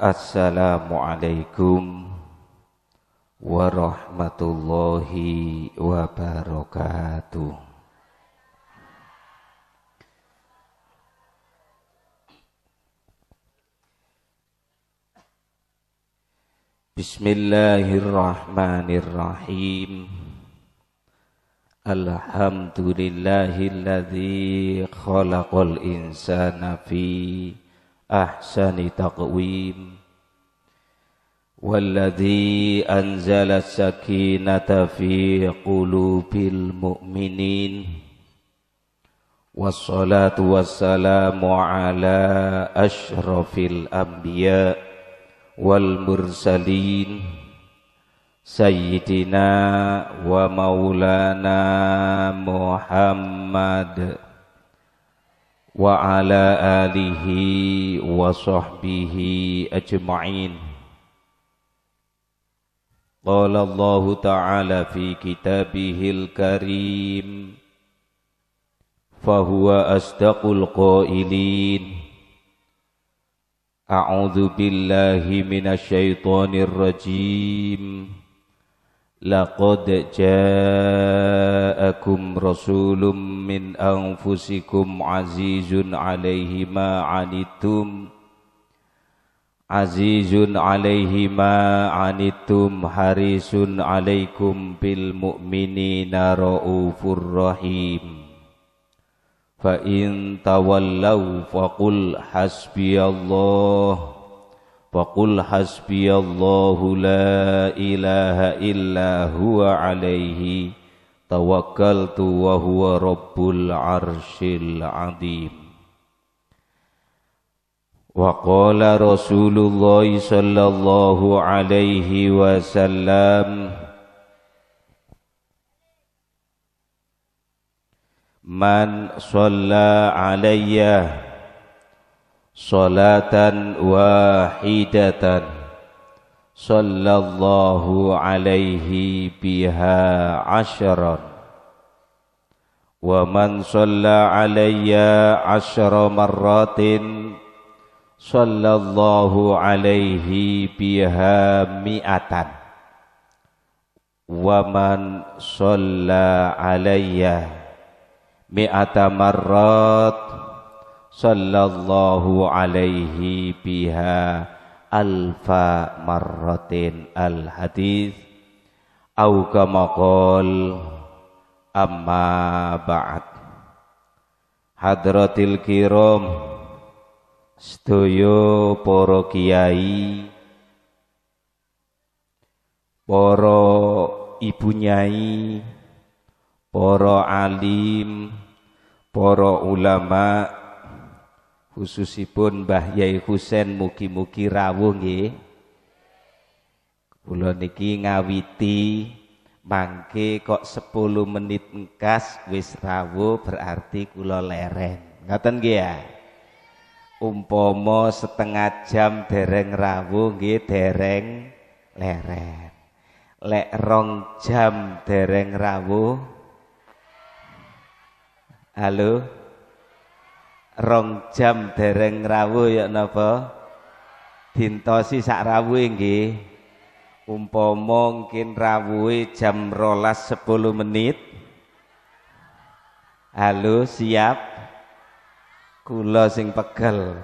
Assalamualaikum warahmatullahi wabarakatuh. Bismillahirrahmanirrahim. Alhamdulillahilladzi khalaqal insana fi أحسن تقويم والذي أنزل السكينة في قلوب المؤمنين والصلاة والسلام على أشرف الأنبياء والمرسلين سيدنا ومولانا محمد وعلى آله وصحبه أجمعين قال الله تعالى في كتابه الكريم فهو أصدق القائلين أعوذ بالله من الشيطان الرجيم لقد جاءكم رسول من أنفسكم عزيز عليه ما عنتم عزيز عليه ما عنتم حريص عليكم بالمؤمنين رؤوف رحيم فإن تولوا فقل حسبي الله فقل حسبي الله لا إله إلا هو عليه توكلت وهو رب العرش العظيم وقال رسول الله صلى الله عليه وسلم من صلى عليّ salatan wahidatan sallallahu alaihi biha asharan wa man salla alayya ashara marratin sallallahu alaihi biha mi'atan wa man salla alayya mi'ata marratin sallallahu alaihi biha alfa marratin al hadis au kama qol amma ba'd hadratil kiram sedaya para kiai para ibu nyai para alim para ulama' khususipun Mbah Yai Husen mugi-mugi rawuh nggih. Kula niki ngawiti mangke kok 10 menit engkas wis rawuh berarti kula leren. Ngoten nggih ya. Umpama setengah jam dereng rawuh nggih dereng leren. Lek rong jam dereng rawuh Halo rong jam dereng rawuh ya napa dintosi sak rawuhe nggih umpama mungkin rawuhe jam rolas sepuluh menit halo siap kula sing pegel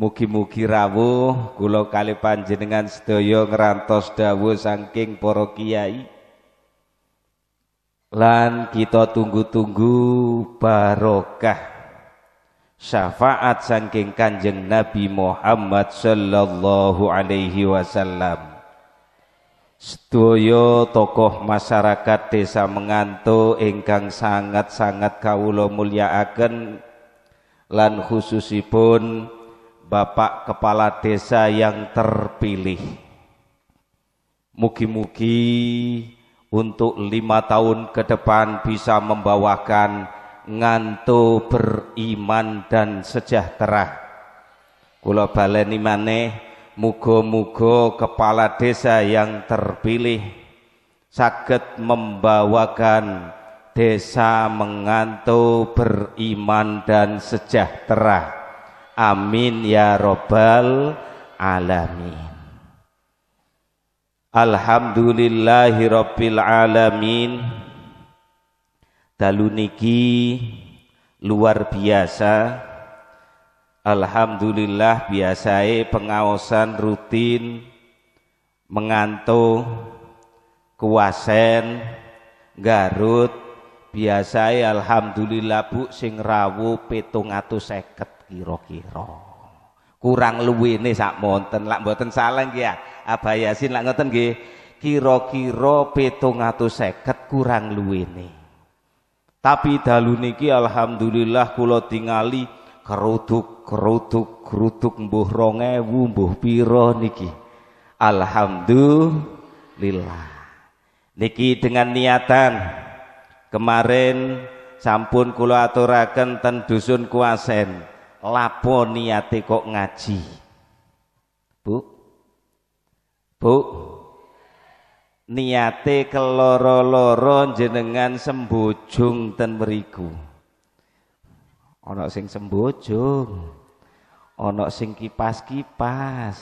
Mugi-mugi rawuh kula kali panjenengan sedaya ngrantos dawuh saking para kiai lan kita tunggu-tunggu barokah syafaat saking Kanjeng Nabi Muhammad sallallahu alaihi wasallam sedaya tokoh masyarakat desa menganto ingkang sangat-sangat mulia mulyakaken lan khususipun Bapak Kepala Desa yang terpilih mugi-mugi untuk lima tahun ke depan bisa membawakan ngantu beriman dan sejahtera kula baleni maneh mugo-mugo kepala desa yang terpilih sakit membawakan desa mengantu beriman dan sejahtera amin ya robbal alamin Alhamdulillahi Rabbil Alamin Dalu luar biasa Alhamdulillah biasai pengawasan rutin mengantuk kuasen Garut biasai alhamdulillah Bu sing atau seket kiro kiro kurang nih sak monten lak mboten salah nggih ya yasin lak ngoten nggih petong atau seket kurang nih tapi dalu niki alhamdulillah kulo tingali kerutuk kerutuk kerutuk mbuh ronge mbuh piro niki alhamdulillah niki dengan niatan kemarin sampun kulo aturaken ten kuasen lapo niate kok ngaji Bu Bu niate keloro-loro jenengan sembujung ten beriku onok sing sembujung, onok sing kipas-kipas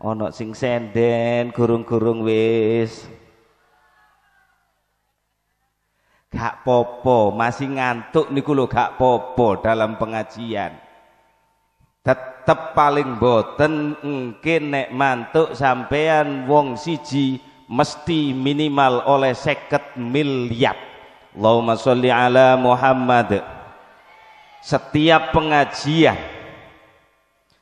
onok sing senden gurung-gurung wis Kak popo masih ngantuk nih kulo Kak popo dalam pengajian tetep paling boten mungkin nek mantuk sampean wong siji mesti minimal oleh seket miliar Allahumma sholli ala Muhammad setiap pengajian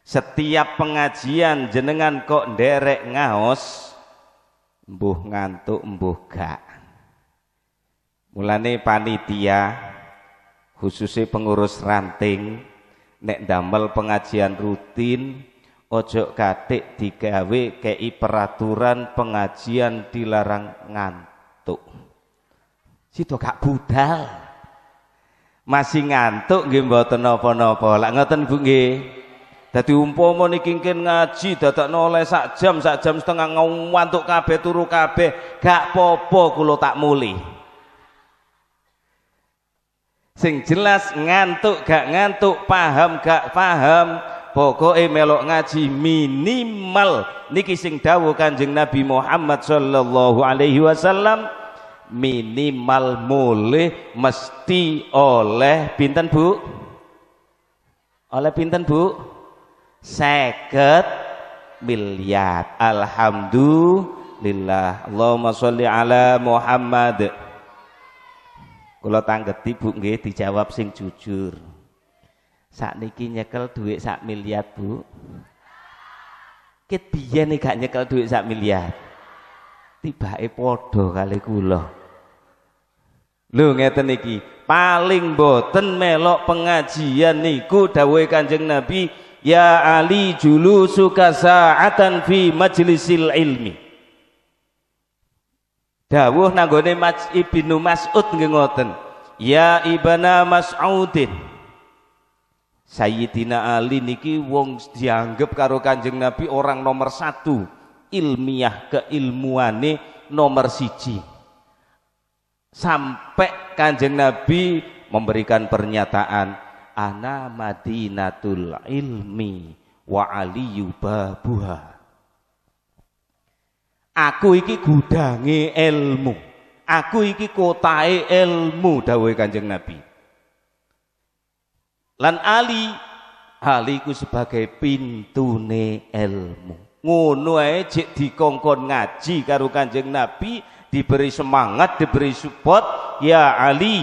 setiap pengajian jenengan kok derek ngaos mbuh ngantuk mbuh gak mulane panitia khususnya pengurus ranting nek damel pengajian rutin ojo katik digawe kei peraturan pengajian dilarang ngantuk situ gak budal masih ngantuk nggih mboten napa-napa lak ngoten Bu nggih dadi umpama niki ngaji dadak noleh sak jam sak jam setengah ngantuk kabeh turu kabeh gak popo kula tak mulih sing jelas ngantuk gak ngantuk paham gak paham pokoknya melok ngaji minimal niki sing dawuh kanjeng Nabi Muhammad sallallahu alaihi wasallam minimal mulih mesti oleh pinten Bu oleh pinten Bu seket miliar alhamdulillah Allahumma sholli ala Muhammad kalau tanggeti Bu nggih dijawab sing jujur. Saat niki nyekel duit sak miliar, Bu. Kit nih gak nyekel duit sak miliar. e podo kali kulo. Lu ngeten niki? paling boten melok pengajian niku dawuhe Kanjeng Nabi, ya Ali julu suka saatan fi majlisil ilmi. Dawuh nanggone Mas Ibnu Mas'ud nggih ngoten. Ya Ibana Mas'udin. Sayyidina Ali niki wong dianggap karo Kanjeng Nabi orang nomor satu ilmiah keilmuane nomor siji sampai Kanjeng Nabi memberikan pernyataan ana madinatul ilmi wa aliyu babuha Aku iki gudangi ilmu. Aku iki kotae ilmu dawai Kanjeng Nabi. Lan Ali Ali ku sebagai pintune ilmu. Ngono ae di dikongkon ngaji karo Kanjeng Nabi diberi semangat, diberi support, ya Ali,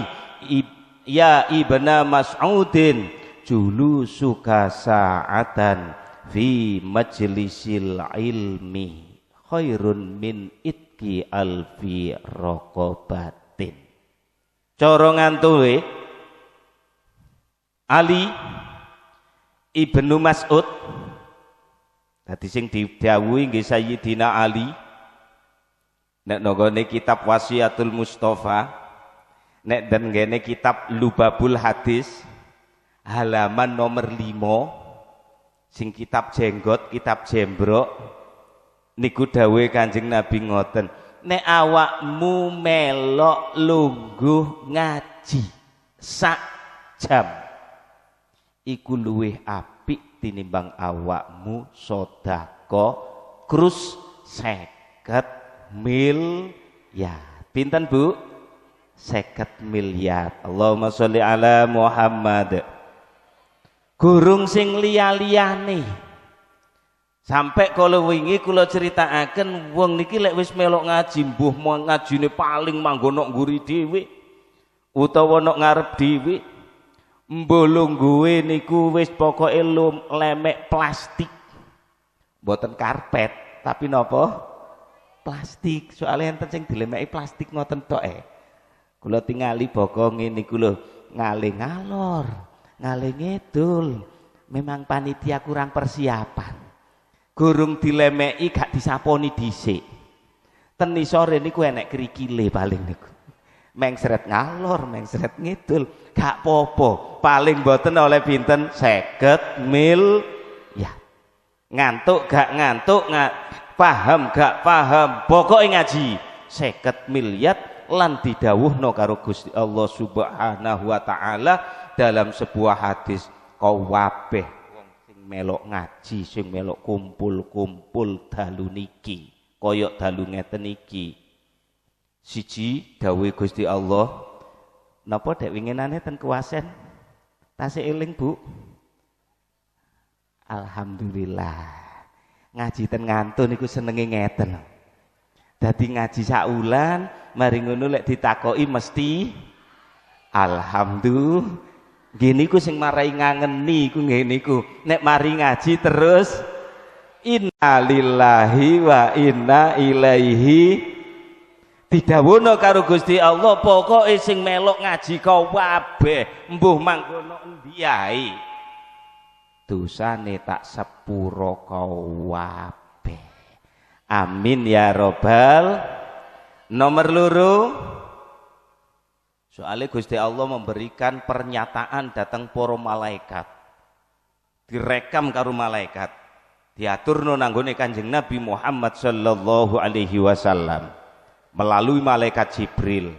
ya ibna Mas'udin julu suka sa'atan fi majlisil ilmi khairun min itki alfi rokobatin corongan tuwe Ali Ibnu Mas'ud tadi sing didhawuhi nggih Sayyidina Ali nek nggone kitab Wasiatul Mustafa nek dan ngene kitab Lubabul Hadis halaman nomor limo sing kitab jenggot kitab jembrok niku Dawei Kanjeng Nabi ngoten nek awakmu melok lungguh ngaji sak jam iku luwih apik tinimbang awakmu sodako krus seket mil ya pinten bu seket miliar ya. Allahumma sholli ala Muhammad gurung sing liya-liyane Sampai kalau wingi kula ceritakaken wong niki lek wis melok ngaji mbuh ngajine paling manggonok nok nguri dhewe utawa nok ngarep dhewe. Mbolong gue niku wis pokoke lemek plastik. boten karpet, tapi nopo, Plastik. Soalnya enten sing dilemeki plastik ngoten tok e. Kula tingali boko ngene iku lho, ngaling ngalor, ngale ngidul. Memang panitia kurang persiapan. Gurung dilemei gak disaponi dhisik. sore ini niku enek krikile paling niku. Mengsret ngalor, mengsret ngidul, gak popo. Paling boten oleh pinten Seket mil ya. Ngantuk gak ngantuk, nggak paham gak paham, pokoke ngaji Seket miliar lan didawuhno karo Gusti Allah Subhanahu wa taala dalam sebuah hadis kau wabeh melok ngaji sing melok kumpul-kumpul dalu niki koyok dalu ngeten niki. siji dawuh Gusti Allah napa dek winginane ten kuasen tasih eling Bu Alhamdulillah ngaji ten ngantun iku senenge ngeten dadi ngaji saulan mari ngono lek ditakoki mesti alhamdulillah Gini ku sing marai ngangeni ku gini ku. Nek mari ngaji terus. Inna lillahi wa inna ilaihi didhawuhna karo Gusti Allah pokok sing melok ngaji kabeh mbuh mangkono endi ae dosane tak sepuro kau wabe, amin ya robbal nomor loro Soalnya Gusti Allah memberikan pernyataan datang poro malaikat. Direkam karo malaikat. Diatur nanggone Kanjeng Nabi Muhammad sallallahu alaihi wasallam melalui malaikat Jibril.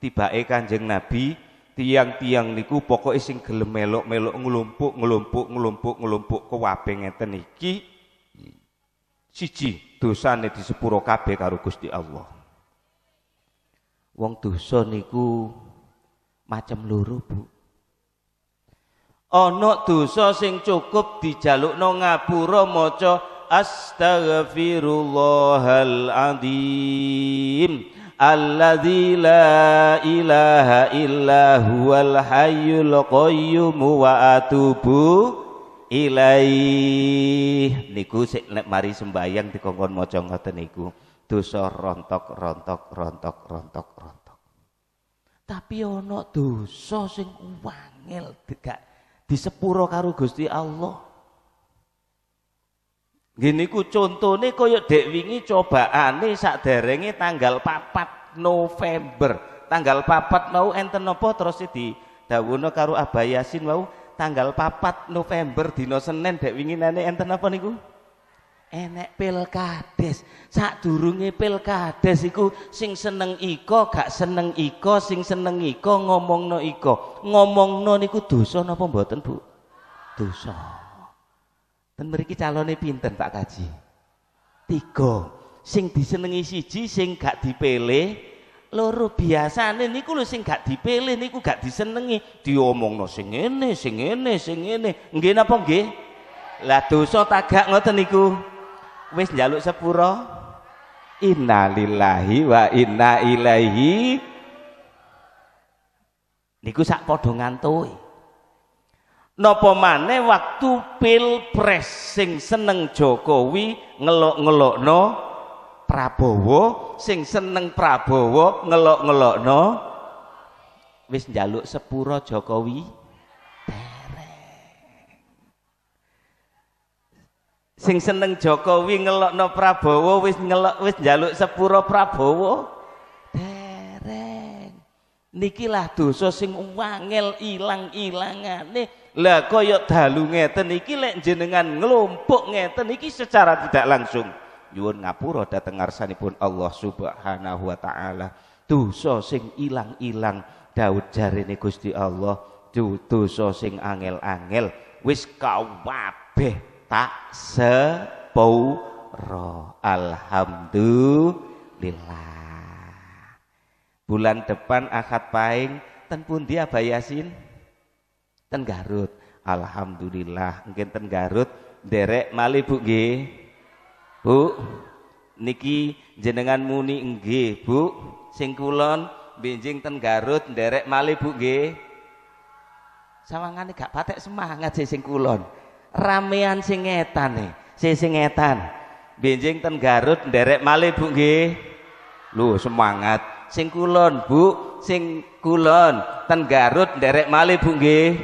Tibae Kanjeng Nabi tiang-tiang niku pokoknya sing gelem melok-melok ngelumpuk ngelumpuk ngelumpuk ngelumpuk kabeh ngeten iki siji di sepuro kabeh karo Gusti Allah. Wong dosa niku macam luru bu ana dosa sing cukup no ngapura maca astaghfirullahaladzim azim alladzi la ilaha illa huwal hayyul qayyum wa atubu ilaih niku sik mari sembayang dikongkon maca ngoten niku dosa rontok rontok rontok rontok rontok tapi ono dosa sing wangil di sepuro karo Gusti Allah. Gini ku contoh nih kaya dek wingi cobaane sak derengi tanggal 4 November. Tanggal 4 mau enten nopo terus di Dawuno karo Abayasin mau tanggal 4 November di Senin dek wingi nane enten apa niku? enek pilkades durunge pilkades iku sing seneng iko gak seneng iko sing seneng iko ngomongno iko ngomongno niku dosa napa mboten Bu dosa dan mriki calone pinten Pak Kaji tiga sing disenengi siji sing gak dipilih loro biasane niku lho sing gak dipilih niku gak disenengi diomongno sing ngene sing ngene sing ngene nggih napa nggih lah dosa gak ngoten niku wis njaluk sepuro innalillahi wa inna ilaihi niku sak padha ngantuk napa mana waktu pilpres sing seneng Jokowi ngelok ngelok no, Prabowo sing seneng Prabowo ngelok ngelok no, wis jaluk sepuro Jokowi sing seneng Jokowi ngelokno Prabowo wis ngelok wis njaluk sepuro Prabowo dereng nikilah dosa sing wangel ilang-ilangane lah koyok dalu ngeten iki lek jenengan ngelompok ngeten iki secara tidak langsung nyuwun ngapura dhateng ngarsanipun Allah Subhanahu wa taala dosa sing ilang-ilang Daud Gusti Allah dosa sing angel-angel wis wabe tak sepuro alhamdulillah bulan depan akad pahing, ten dia bayasin. ten Garut alhamdulillah mungkin ten Garut derek mali bu bu niki jenengan muni nggih bu Singkulon, binjing ten Garut derek mali bu nggih ini gak patek semangat sih singkulon ramean sing etan nih e. si sing etan ten Garut derek malih Bu lu semangat sing kulon Bu sing kulon ten Garut derek malih Bu nggih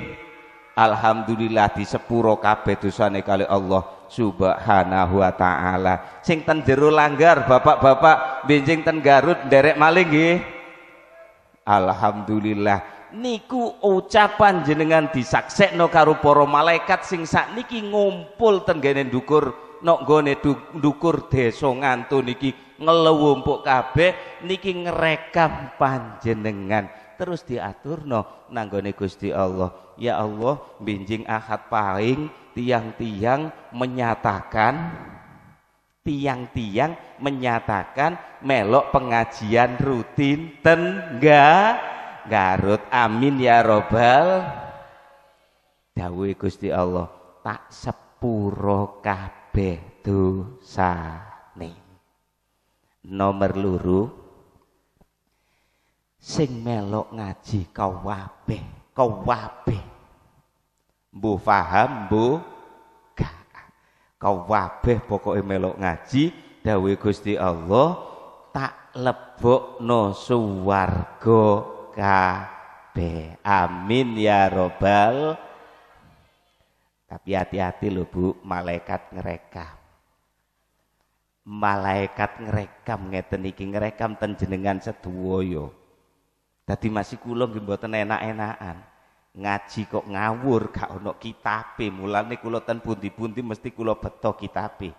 alhamdulillah disepuro kabeh dosane kali Allah subhanahu wa ta'ala sing ten jero langgar bapak-bapak binjing ten Garut derek maling nggih alhamdulillah niku ucapan jenengan no karo poro malaikat sing niki ngumpul tenggene dukur no gone dukur desongan ngantu niki ngelewumpuk kabeh niki ngerekam panjenengan terus diatur no nanggone Gusti Allah ya Allah binjing ahad paling tiang-tiang menyatakan tiang-tiang menyatakan melok pengajian rutin tengga Garut. Amin ya robbal dawuhe Gusti Allah tak sepuro kabeh sani. Nomor luru sing melok ngaji kau kau wabe. Bu faham bu? gak. wabe pokoknya melok ngaji dawuhe Gusti Allah tak no suwargo kabeh. Amin ya robbal. Tapi hati-hati loh Bu, malaikat mereka, Malaikat ngerekam ngeten iki ngerekam ten jenengan Tadi masih kula nggih mboten enak-enakan. Ngaji kok ngawur gak ono kitabe, mulane kula ten punti-punti mesti kula beto kitabe.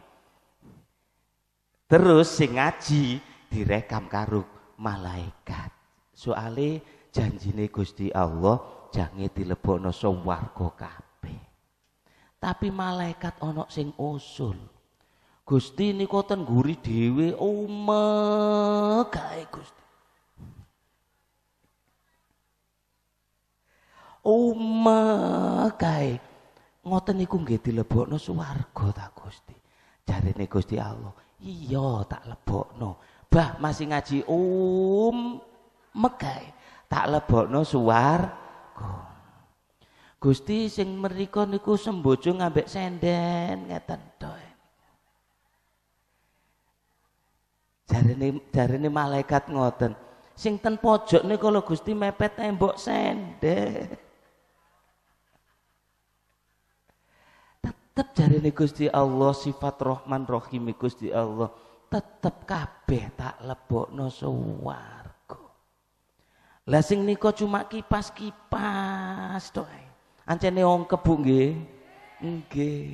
Terus sing ngaji direkam karuk malaikat soale janjine Gusti Allah jange dilebokno swarga kabeh tapi malaikat ana sing usul Gusti niku ten nguri dhewe umegae Gusti umegae ngoten niku nggih dilebokno swarga ta Gusti jarene Gusti Allah iya tak lebokno bah masih ngaji um megai tak lebokno suar. Gusti sing meriko niku sembojo ngambek senden ngeten doe. Jarene jarene malaikat ngoten. Sing ten pojok nih kalau Gusti mepet tembok senden. Tetep jarene Gusti Allah sifat rohman Rahim e Gusti Allah tetep kabeh tak lebokno suwar. Lah sing nika cuma kipas-kipas tok ae. Ancene wong kebu nggih. Nggih.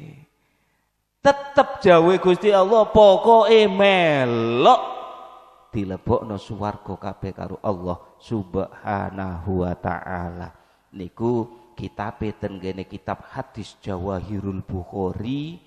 Tetep jawe Gusti Allah pokoke melok dilebokno swarga kabeh karo Allah Subhanahu wa taala. Niku kitab tenggene kitab hadis Jawahirul Bukhari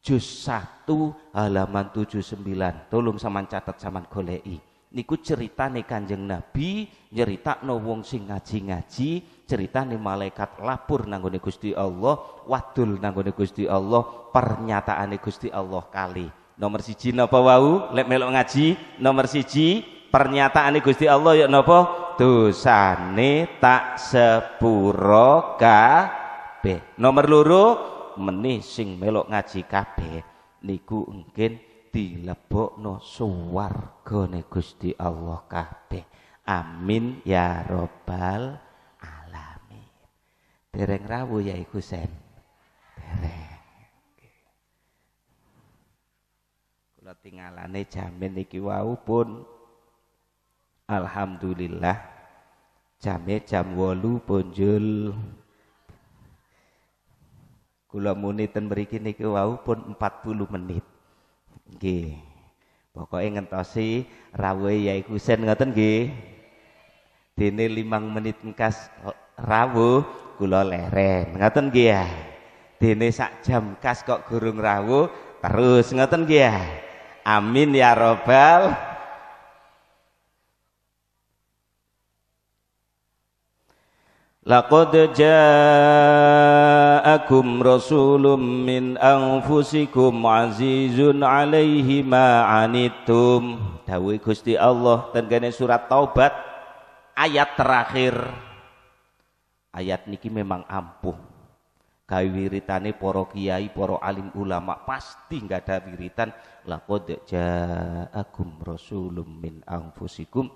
juz 1 halaman 79. Tolong saman catat sampean goleki niku ceritane Kanjeng Nabi, nyeritakno wong sing ngaji-ngaji, ceritane malaikat lapor nanggone Gusti Allah, wadul nanggone Gusti Allah, pernyataane Gusti Allah kali. Nomor siji napa wau? Lek melok ngaji, nomor siji pernyataane Gusti Allah ya napa? Dosane tak sepuro kabeh. Nomor loro meneh sing melok ngaji kabeh niku engkin dilebokno suwargane Gusti Allah kabeh. Amin ya robbal alamin. Dereng rawuh ya iku sen. Dereng. Kula tingalane jamin iki wau pun alhamdulillah jame jam 8 bonjol. Kula muni ten mriki niki wau pun 40 menit. Nggih. Pokoke ngentosi rawuhe Yai Kusen ngoten nggih. Dene limang menit engkas rawuh kula leren. Ngoten nggih ya. Dene sak jam kas kok gurung rawuh terus ngoten nggih ya. Amin ya robbal Laqad ja'akum rasulun min anfusikum azizun alaihi ma anittum. Dawuh Gusti Allah tengene surat Taubat ayat terakhir. Ayat niki memang ampuh. kai wiritane para kiai, para alim ulama pasti enggak ada wiritan laqad ja'akum rasulun min anfusikum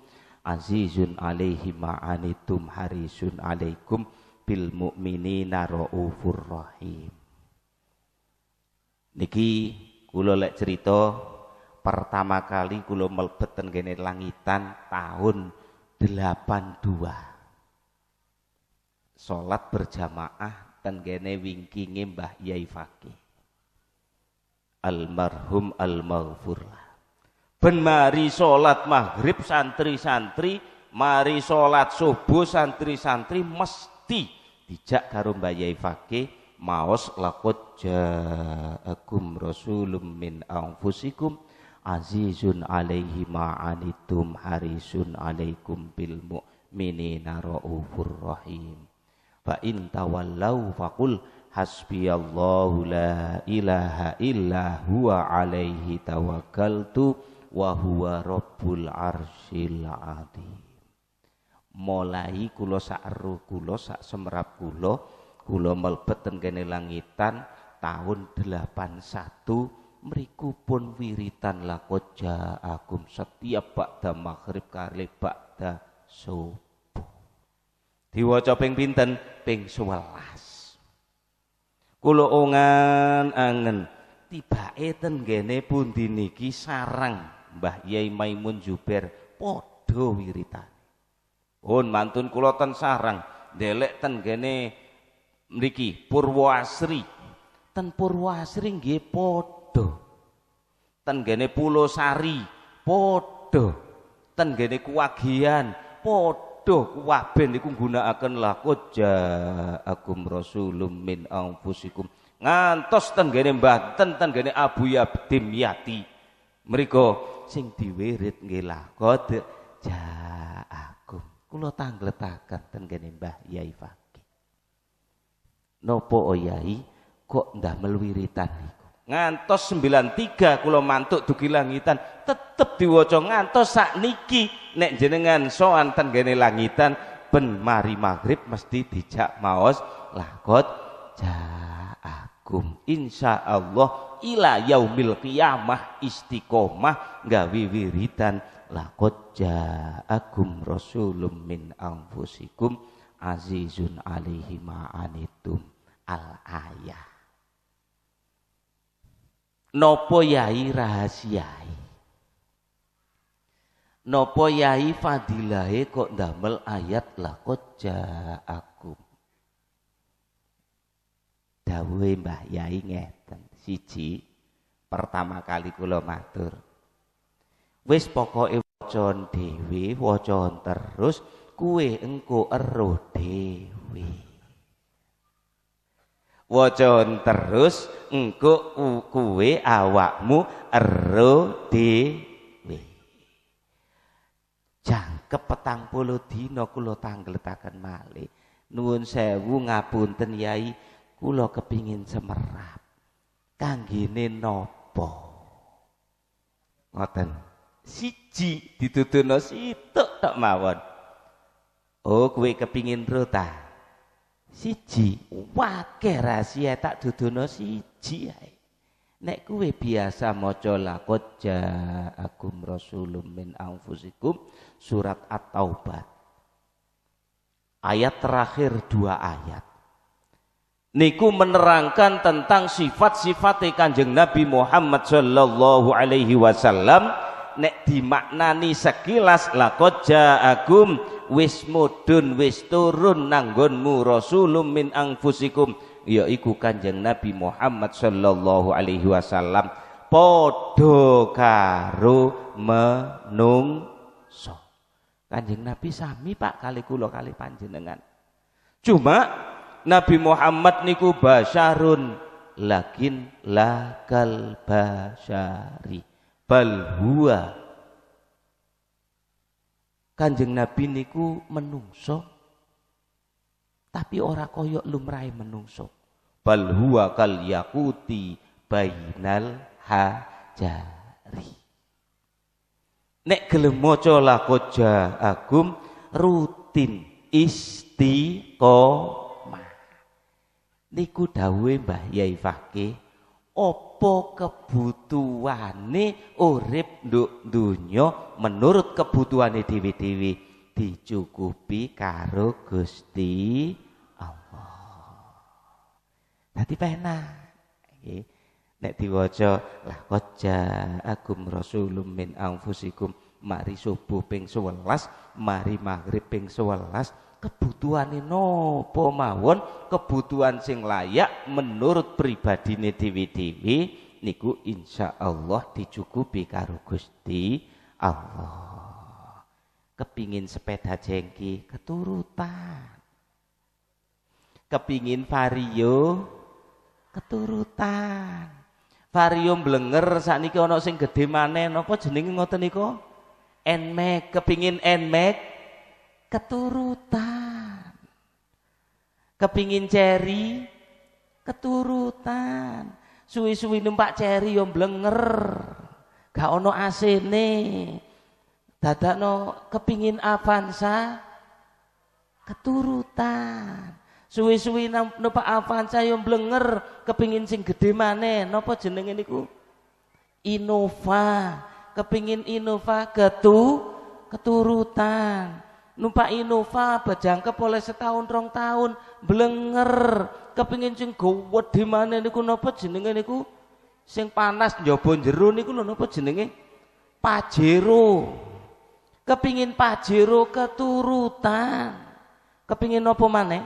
azizun alaihi ma'anitum harisun alaikum bil mu'minina raufur rahim niki kula lek cerita pertama kali kula melebet kene langitan tahun 82 salat berjamaah ten kene wingkinge Mbah Yai Fakih almarhum al ben mari salat maghrib santri-santri mari salat subuh santri-santri mesti dijak karo Mbak Fakih maos laqad ja'akum rasulum min anfusikum azizun alaihi ma'anitum harisun alaikum bil mu'minina raufur rahim fa in tawallau faqul hasbiyallahu la ilaha illa huwa alaihi tawakkaltu wa huwa rabbul arsyil azim mulai kula sakru kula sak semrap kula kula mlebet teng kene langitan tahun 81 mriku pun wiritan lakoja agum setiap bakda maghrib kali bakda subuh diwaca ping pinten ping 11 kula ongan angen tibake ten gene pundi niki sarang Mbah Yai Maimun Juber podo wiritan. Pun mantun kula sarang delek ten gene mriki Purwasri. Ten Purwasri nggih podo. Ten gene Pulosari podo, Ten gene Kuwagian podo, kuwaben waben niku nggunakaken ja ja'akum rasulum min anfusikum. Ngantos gene Mbah Ten tenggene Abu Yabdim Yati. Meriko sing diwirit nggih laqad ja'akum. kulo tangletaken ten kene Mbah Yai Fakih. Nopo Yai kok ndah melwiritan niku? Ngantos 93 kulo mantuk dugi langitan tetep diwaca ngantos sak niki nek jenengan soan ten kene langitan ben mari maghrib mesti dijak maos laqad ja'akum agung insya Allah ila yaumil qiyamah istiqomah gawi wiridan lakot ja'akum rasulum min anfusikum azizun alihi ma'anitum al ayah nopo yai rahasiai nopo yai fadilahe kok damel ayat laqad ja'akum dawuhe Mbah Yai ngeten. Siji, pertama kali kula matur. Wis pokoke waca dhewe, waca terus kuwe engko eruh dhewe. Waca terus engko kuwe awakmu eruh dhewe. Jangkep petang puluh dina kula tangletaken malih. Nuwun sewu ngapunten Yai, kulo kepingin semerap kanggene nopo, ngoten siji dituduhno situk tak mawon oh kue kepingin ro siji wake rahasia tak dudono siji ay. nek kue biasa maca laqad akum rasulum min anfusikum surat at-taubah ayat terakhir dua ayat niku menerangkan tentang sifat-sifat Kanjeng Nabi Muhammad sallallahu alaihi wasallam nek dimaknani sekilas laqad ja'akum wis mudun wis turun nanggonmu rasulum min anfusikum yaiku Kanjeng Nabi Muhammad sallallahu alaihi wasallam padha karo menungso Kanjeng Nabi sami Pak kali kula kali panjenengan cuma Nabi Muhammad niku basyarun lakin lakal basyari bal huwa Kanjeng Nabi niku menungso tapi ora koyok lumrahe menungso bal huwa kal yakuti bainal hajari nek gelem maca lakoja agum rutin istiqomah niku dawuhe Mbah Yai Fakih opo kebutuhane urip nduk dunyo menurut kebutuhane dhewe-dhewe dicukupi karo Gusti Allah. Dadi penak. Nggih. Nek diwaca lah koja agum rasulum min anfusikum mari subuh ping 11 mari maghrib ping 11 kebutuhan ini no mawon kebutuhan sing layak menurut pribadine dewi-dewi niku insya Allah dicukupi karo Gusti Allah kepingin sepeda jengki keturutan kepingin vario keturutan vario blenger saat niki ono sing gede maneh napa jenengi ngoten niku Nmax kepingin Nmax keturutan. Kepingin ceri, keturutan. Suwi-suwi numpak ceri yang blenger. Gak ono asene. no kepingin Avanza, keturutan. Suwi-suwi numpak Avanza yang blenger, kepingin sing gede nopo Napa ini ku, Innova. Kepingin Innova ketu keturutan numpak Innova bejangkep oleh setahun rong tahun blenger kepingin sing gowet di mana niku napa jenenge niku sing panas njaba jeru niku lo napa jenenge pajero kepingin pajero keturutan kepingin napa mana?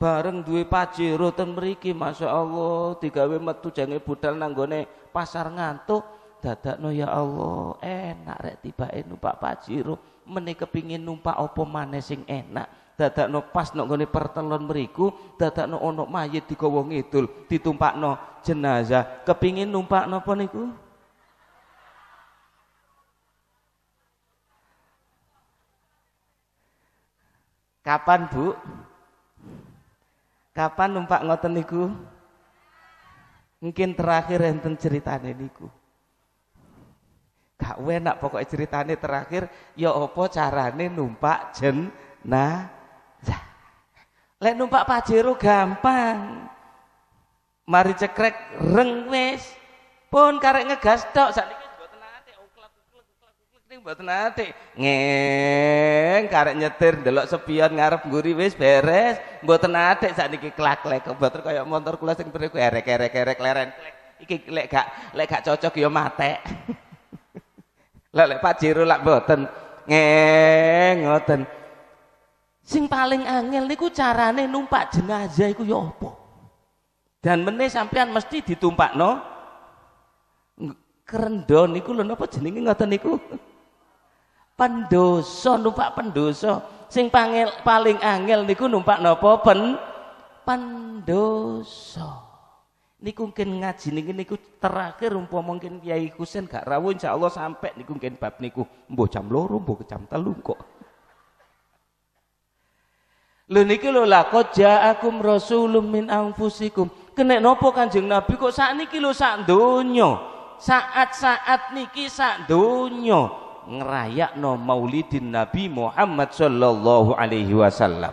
bareng duwe pajero ten meriki Masya Allah W metu jange budal nanggone pasar ngantuk dadakno ya Allah enak rek tibake numpak pajero meni kepingin numpak opo mana sing enak dadakno pas nok nggone pertelon mriku dadakno di mayit itu ditumpak nopo jenazah kepingin numpak nopo niku Kapan Bu? Kapan numpak ngoten niku? Mungkin terakhir enten ceritane niku. Gak enak pokoknya ceritanya terakhir ya apa carane numpak jenazah. Lek numpak Pajero gampang. Mari cekrek reng wis. Pun karek ngegas tok sakniki mboten ate uklek uklek uklek uklek ning mboten ate. Ngeng karek nyetir ndelok sepion ngarep ngguri wis beres mboten ate sakniki klaklek mboten kaya motor kula sing mriku erek-erek erek leren. Iki lek gak lek gak cocok ya matek. Lah lek Pak Jiro lak mboten ngeng ngoten. Sing paling angel niku carane numpak jenazah iku ya apa? Dan meneh sampean mesti ditumpakno kerendon niku lho napa jenenge ngoten niku? pendosa numpak pendosa sing pangel, paling angel niku numpak napa pen pendosa niku mungkin ngaji niki niku terakhir umpama mungkin Kiai Husain gak rawuh Allah sampai niku mungkin bab niku mbuh jam loro mbuh jam telu kok lho niki lho laqad ja'akum rasulun min anfusikum kene nopo kanjeng Nabi kok saat niki lho sak donya saat-saat niki sak donya ngerayak no maulidin Nabi Muhammad sallallahu alaihi wasallam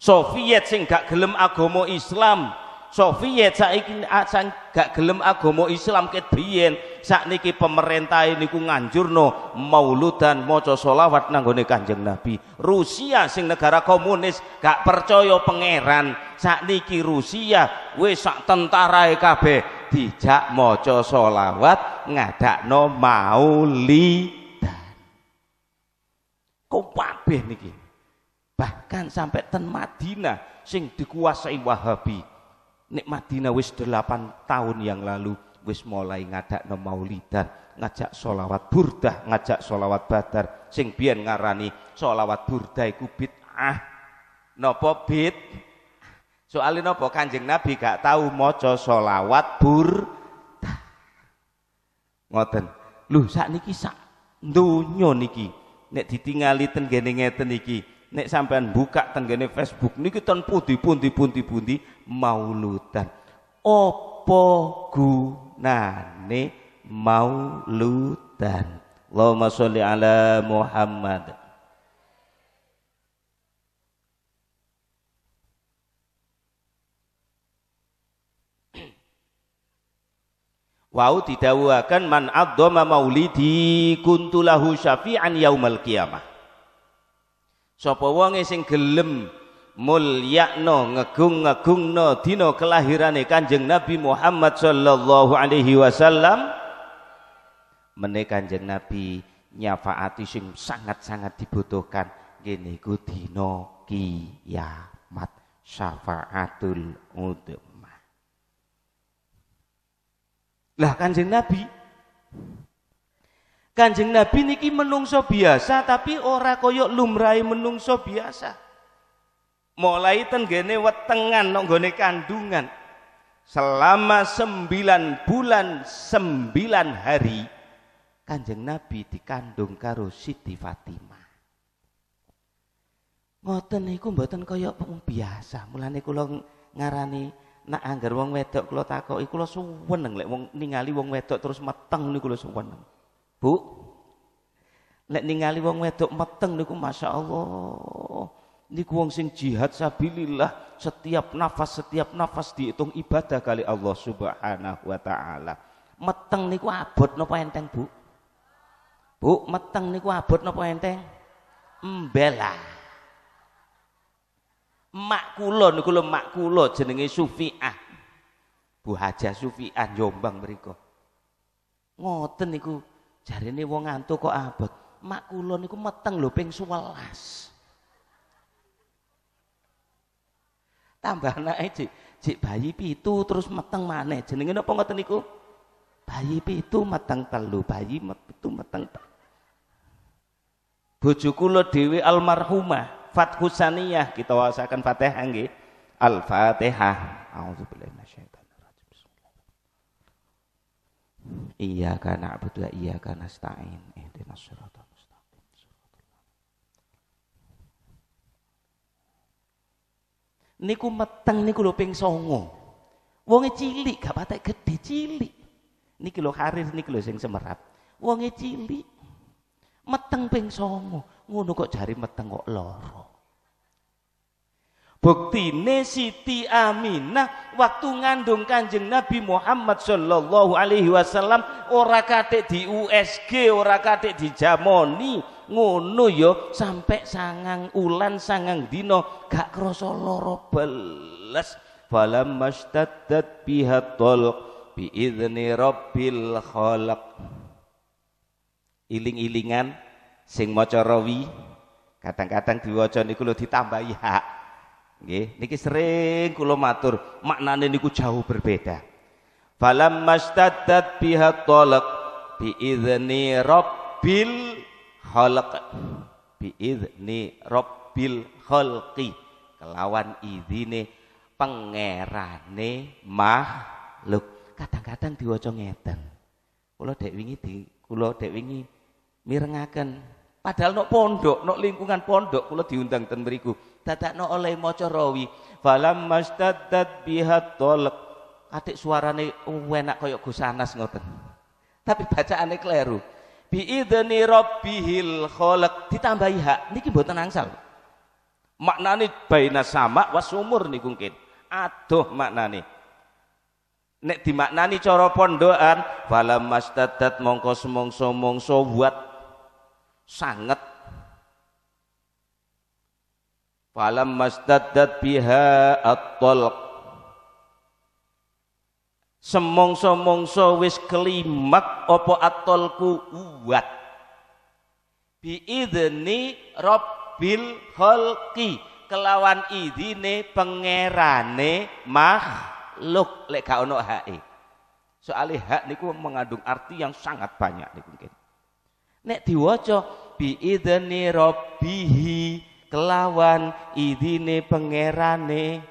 Soviet sing gak gelem agama Islam Soviet saiki asan gak gelem agama Islam ket biyen niki pemerintah ini niku nganjurno mauludan maca selawat nang gone Kanjeng Nabi. Rusia sing negara komunis gak percaya pangeran niki Rusia wis sak tentarae kabeh dijak maca selawat ngadakno maulidan. Kok kabeh niki. Bahkan sampai ten Madinah sing dikuasai Wahabi Nek Madinah wis 8 tahun yang lalu wis mulai ngadak no maulidan, ngajak solawat burdah, ngajak solawat badar. Sing biyen ngarani solawat burdah iku bid'ah. Napa bid? Soalnya napa Kanjeng Nabi gak tahu co solawat burdah. Ngoten. sak sakniki sak dunyo niki nek ditingali tenggene ngeten iki nek sampean buka tenggene Facebook niki ton pundi pundi pundi pundi mauludan opo gunane mauludan Allahumma sholli ala Muhammad Wau didawuakan man adzama maulidi kuntulahu syafi'an yaumal qiyamah. Sapa wonge sing gelem mulyakno ngegung ngegungno dino kelahirane Kanjeng Nabi Muhammad sallallahu alaihi wasallam menek Kanjeng Nabi nyafaati sing sangat-sangat dibutuhkan gini ku dino kiamat syafaatul udhma lah Kanjeng Nabi Kanjeng Nabi niki menungso biasa tapi ora koyok lumrai menungso biasa mulai tenggene wetengan nok gone kandungan selama sembilan bulan sembilan hari kanjeng nabi dikandung karo Siti Fatimah ngoten niku mboten kaya wong biasa mulane kula ngarani nak anggar wong wedok kula takoki kula suweneng lek wong ningali wong wedok terus meteng niku kula suweneng Bu lek ningali wong wedok meteng niku Allah niku wong sing jihad sabilillah setiap nafas setiap nafas dihitung ibadah kali Allah Subhanahu wa taala. Meteng niku abot napa enteng, Bu? Bu, meteng niku abot napa enteng? Embela. Mak kula niku lho mak kula jenenge Sufiah. Bu Haja Sufiah Jombang mriku. Ngoten niku jarine wong ngantuk kok abot. Mak kula niku meteng lho ping 11. tambah anake cik, cik bayi pitu terus meteng maneh jenenge napa ngoten niku bayi pitu meteng telu bayi pitu meteng telu bojo lo dhewe almarhumah fathusaniyah kita wasakan Fatihah nggih Al-Fatihah A'udzubillahi Iya rajim Iyyaka iya wa iyyaka nasta'in ihdinas siratal niku meteng niku lho ping songo. Wonge cilik gak patek gede cilik. Niki lho karir niki lho sing semerap. Wonge cilik meteng ping songo. Ngono kok jari meteng kok loro. Buktine Siti Aminah waktu ngandung Kanjeng Nabi Muhammad sallallahu alaihi wasallam ora katik di USG, ora katik di Jamoni, ngono yo ya, sampai sangang ulan sangang dino gak krasa loro belas falam mashtaddat biha talq bi idni rabbil khalaq iling-ilingan sing maca rawi kadang-kadang diwaca niku lho ditambahi nggih niki sering kula matur maknane niku jauh berbeda falam mashtaddat biha talq bi idni rabbil khalaq idzni rabbil khalqi kelawan idzine pangerane makhluk kadang-kadang diwaca ngeten kula dek wingi di kula dek wingi mirengaken padahal nok pondok nok lingkungan pondok kula diundang ten mriku dadakno oleh maca rawi falam mastaddat biha talq atik suarane enak kaya gusanas ngoten tapi bacaannya keliru biidzni rabbihil khalaq ditambahi hak niki mboten angsal maknane baina sama was umur niku mungkin aduh maknane nek dimaknani cara pondokan fala mastadat mongko semongso mongso buat sangat falam mastadat biha at-talq semongso-mongso wis kelimak opo atolku uwat biidni robbil holki kelawan idine pengerane makhluk lek gak ono hae soale hak niku mengandung arti yang sangat banyak niku mungkin nek diwaca biidni robbihi kelawan idine pengerane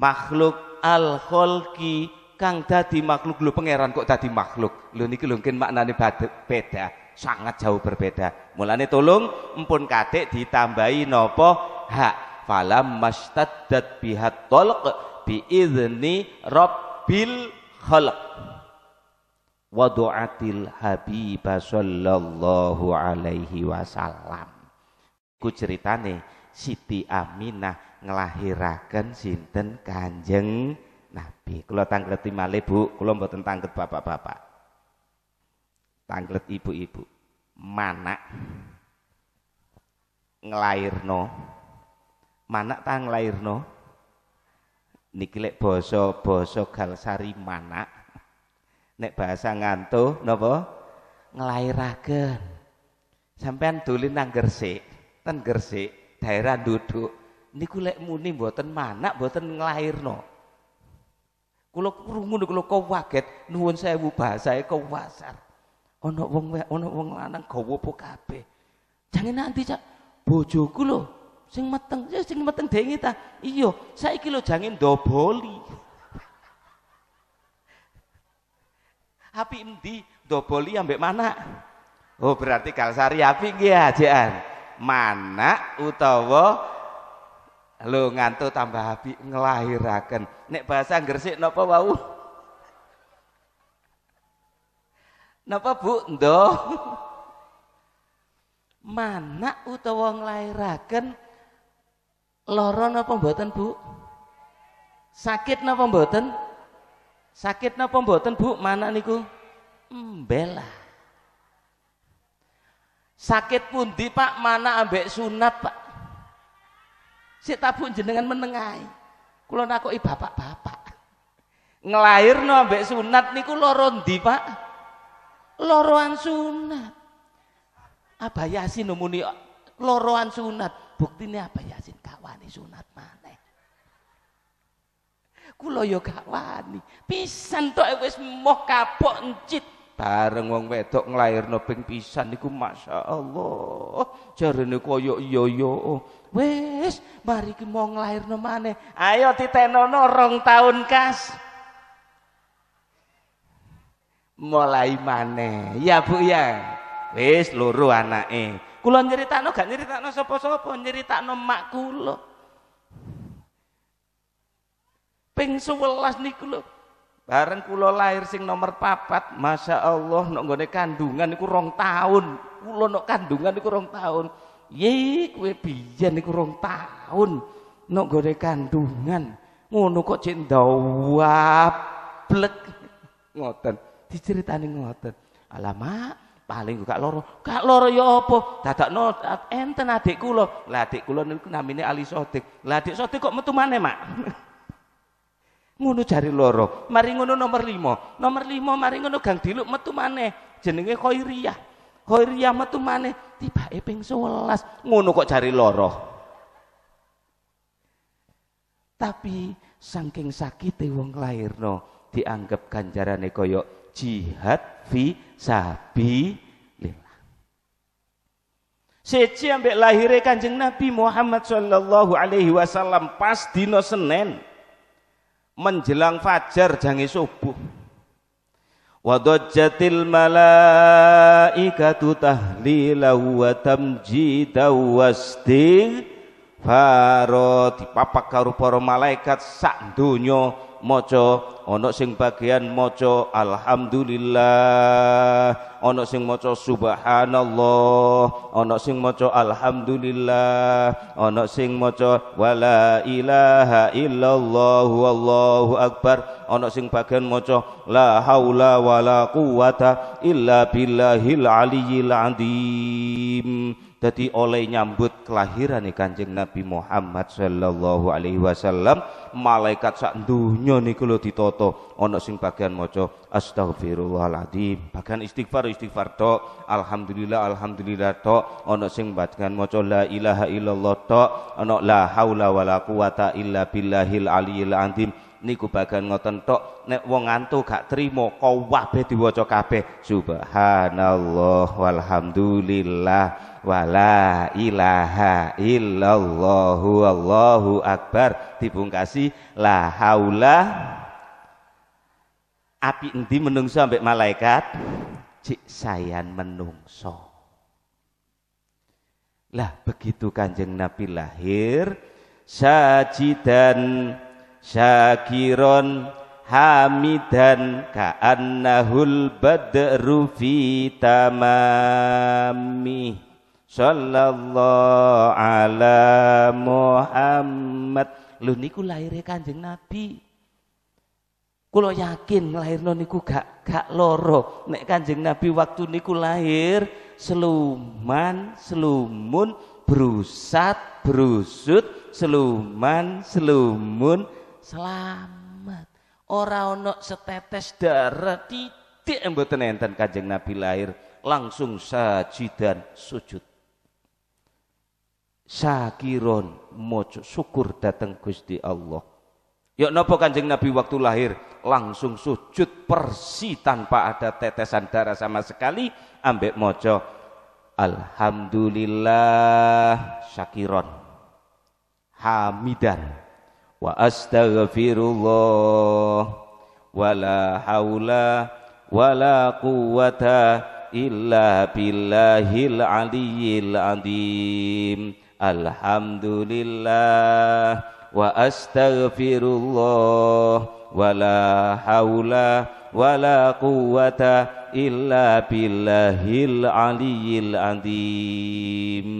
makhluk al kholki kang dadi makhluk lho pangeran kok dadi makhluk lho niki lho mungkin maknane beda sangat jauh berbeda mulane tolong empun katik ditambahi nopo hak falam mastadat bihat tolok bi idni rabbil khalq wa du'atil sallallahu alaihi wasallam ku ceritane Siti Aminah ngelahirakan sinten Kanjeng Nabi. kalau tanglet male Bu, kula mboten tanglet bapak-bapak. Tanglet ibu-ibu. mana nglairno. Mana ta nglairno. Niki lek basa-basa galsari manak. Nek bahasa nganto napa? Nglairaken. Sampean dolin nang Gresik, ten Gresik, daerah duduk niku lek muni mboten manak mboten nglairno. Kula krungu kula kaget nuwun sewu kau kawasar. Ana wong ana wong lanang gawa apa kabeh. Jangan nanti cak bojoku lho sing meteng, ya sing meteng denge ta. Iya, saiki lho jangan ndoboli. Api endi ndoboli ambek mana? Oh berarti kalsari api nggih ajaan. Mana utawa Lo ngantuk tambah habi ngelahirakan Nek bahasa Gresik napa wau? Napa Bu? Do? Mana utawa ngelahirakan loro napa mboten Bu? Sakit napa mboten? Sakit napa mboten Bu? Mana niku? Mbela. Sakit di Pak? Mana ambek sunat Pak? Sik tabu jenengan menengai. Kula nakoki bapak-bapak. Ngelairno ambek sunat niku loro ndi, Pak? Loroan sunat. Abah Yasin muni loroan sunat. Buktine Abah Yasin gak wani sunat maneh. kulo yo ya gak wani. Pisan tok e wis moh kapok encit. bareng wong wedok nglairno ping pisan niku masyaallah jarene koyo iya-iya wes mari ki mau nglairno maneh ayo titenono rong tahun kas mulai maneh ya Bu ya wis loro anake kula nyeritakno gak nyeritakno sopo sapa nyeritakno mak kulo. ping 11 nih kulo. bareng kulo lahir sing nomor papat Masya Allah nek kandungan niku rong tahun Kulo nek kandungan niku rong tahun "Ye, kowe biyen iku rong tahun. nok gone kandungan. Ngono kok cek ndawablek." Ngoten. Diceritani ngoten. Alamak, paling gak loro. Gak loro ya apa? Dadakno enten adik kula. Lah adik kula niku namine Ali Sodik. Lah adik Sodik kok metu maneh, Mak? ngono jari loro mari ngono nomor limo. nomor limo mari ngono gang diluk metu maneh jenenge khairiyah khairiyah metu maneh tibake ping 11 ngono kok jari loro tapi saking sakite wong lairno dianggap ganjarane kaya jihad fi sabilillah siji ambek lahire Kanjeng Nabi Muhammad sallallahu alaihi wasallam pas dino Senin menjelang fajar jange subuh Wadajjatil malaikatu tahlilahu wa tamjidahu wasti Faro tipapa karo para malaikat sak donya maca ana sing bagian maca alhamdulillah ana sing maca subhanallah ana sing maca alhamdulillah ana sing maca wala ilaha illallah wallahu akbar ana sing bagian maca la haula wala quwata illa billahil aliyil azim jadi oleh nyambut kelahiran Kanjeng Nabi Muhammad Shallallahu alaihi wasallam, malaikat sak dunia nih kalau ditoto, ono sing bagian mojo astagfirullahaladzim, bagian istighfar istighfar to, alhamdulillah alhamdulillah to, ono sing bagian mojo la ilaha illallah to, ono la haula wala quwata illa billahil aliyil antim, niku bagian ngoten tok nek wong ngantuk gak trimo kabeh diwaca kabeh subhanallah walhamdulillah wala ilaha illallahu Allahu akbar dibungkasi la haula api endi menungso ambek malaikat cik sayan menungso lah begitu kanjeng Nabi lahir sajidan syakiron hamidan ka'annahul badru fi tamamih sallallahu ala Muhammad lho niku lahirnya kanjeng Nabi Kulo yakin lahir niku gak gak loro. Nek Kanjeng Nabi waktu niku lahir seluman, selumun, berusat, berusut, seluman, selumun, selamat. Ora ono setetes darah titik mboten enten Kanjeng Nabi lahir langsung sajidan sujud syakiron mojo syukur datang Gusti Allah Yuk nopo kanjeng Nabi waktu lahir langsung sujud persi tanpa ada tetesan darah sama sekali ambek mojo Alhamdulillah syakiron hamidan wa astaghfirullah wala haula wala quwata illa billahil aliyyil adim Alhamdulillah wa astaghfirullah wa la haula wa la quwata illa billahil aliyil azim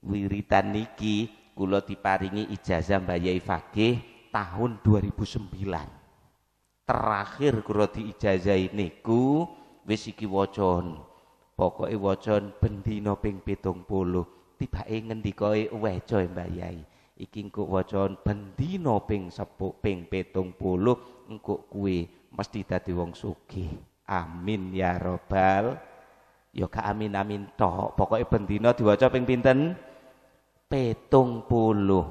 wiritan niki kula diparingi ijazah Mbah Yai Fakih tahun 2009 terakhir kula diijazahi niku wis iki wacan pokoke wacan bendina ping 70 tibake ngendikae weh coy Mbak Yai iki engko wacan bendina ping sepuk ping 70 engko kuwi mesti dadi wong sugih amin ya robbal ya ka amin amin tok pokoke bendina diwaca ping pinten 70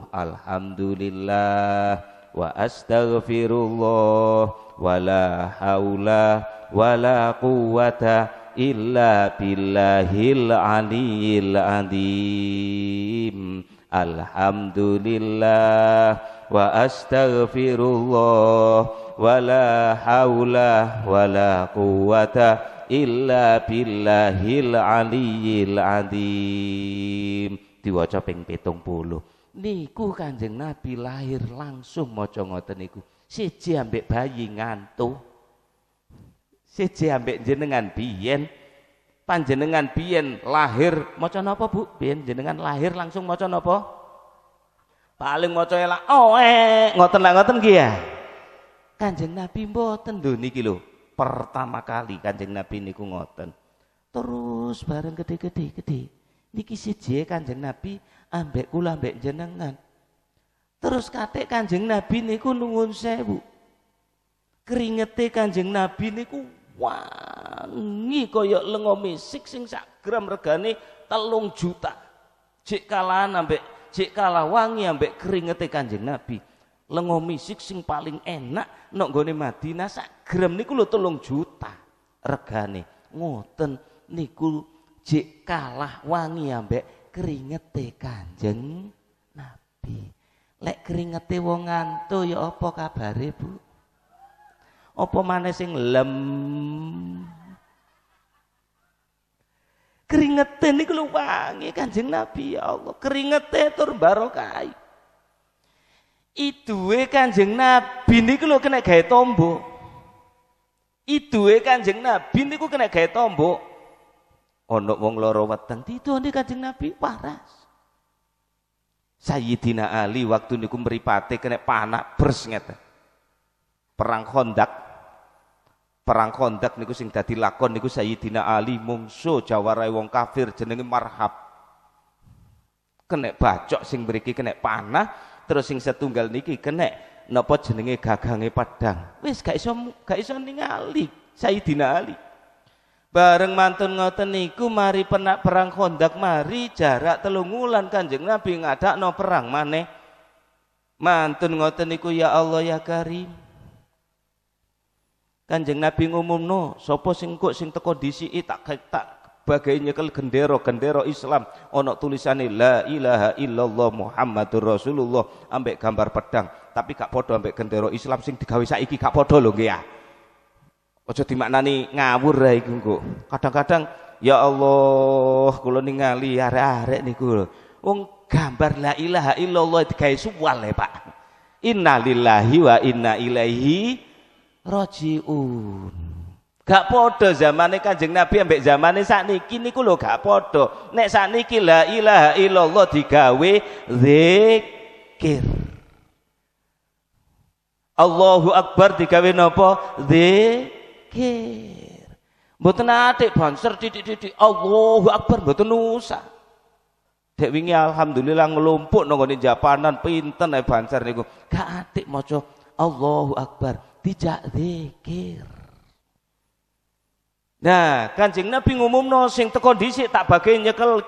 alhamdulillah wa astaghfirullah wala haula la quwata illa billahil aliyil adim Alhamdulillah wa astaghfirullah wa la hawla wa la quwata illa billahil aliyil adim diwaca ping 70 niku Kanjeng Nabi lahir langsung maca ngoten niku siji ambek bayi ngantuk Siji ambek jenengan biyen panjenengan biyen lahir maca napa Bu? Biyen jenengan lahir langsung maca napa? Paling maca elak eh ngoten lah ngoten nggih ya. Kanjeng Nabi mboten lho niki lho. Pertama kali Kanjeng Nabi niku ngoten. Terus bareng gede-gede gede. Niki siji e Kanjeng Nabi ambek kula ambek jenengan. Terus katik Kanjeng Nabi niku nuwun sewu. Keringete Kanjeng Nabi niku wangi koyok lengo misik sing sak gram regane telung juta jik kalah ambek kalah wangi ambek keringete kanjeng nabi lengo misik sing paling enak nok gone Madinah sak gram niku lo telung juta regane ngoten niku jik kalah wangi ambek keringete kanjeng nabi lek keringete wong ngantuk ya apa kabare bu apa mana sing lem keringete niku lho wangi Kanjeng Nabi ya Allah keringete tur eh kan Kanjeng Nabi niku lho kena gawe tombo kan Kanjeng Nabi niku kena gawe tombo ana wong loro weteng kan Kanjeng Nabi waras Sayyidina Ali waktu niku mripate kena panah bers Perang kondak perang kondak niku sing dadi lakon niku Sayyidina Ali mungsu jawarai wong kafir jenenge marhab kenek bacok sing mriki kenek panah terus sing setunggal niki kenek nopo jenenge gagange padang wis gak iso gak iso ningali Sayyidina Ali bareng mantun ngoten niku mari penak perang kondak mari jarak telungulan kanjeng Nabi ngadakno perang maneh mantun ngoten niku ya Allah ya Karim Kanjeng Nabi ngumumno, sapa sing kok sing teko disiki tak tak bagai nyekel gendero gendero Islam ono tulisan la ilaha illallah Muhammadur Rasulullah ambek gambar pedang tapi gak podo ambek gendero Islam sing digawe saiki gak podo lho nggih ya aja dimaknani ngawur ra iku kok kadang-kadang ya Allah kula ningali arek-arek niku wong gambar la ilaha illallah digawe suwal ya Pak innalillahi wa inna ilaihi rojiun. Gak podo zamane Kanjeng Nabi ambek zamane Kini niku lo gak podo. Nek sakniki la ilaha illallah digawe zikir. Allahu Akbar digawe napa? Zikir. Mboten ate banser titik-titik Allahu Akbar mboten nusa. Dek wingi alhamdulillah ngelumpuk nang ngene japanan pinten ae banser niku. Gak atik maca Allahu Akbar tidak dikir. Nah, Kanjeng Nabi ngumumno sing teko dhisik tak bagi nyekel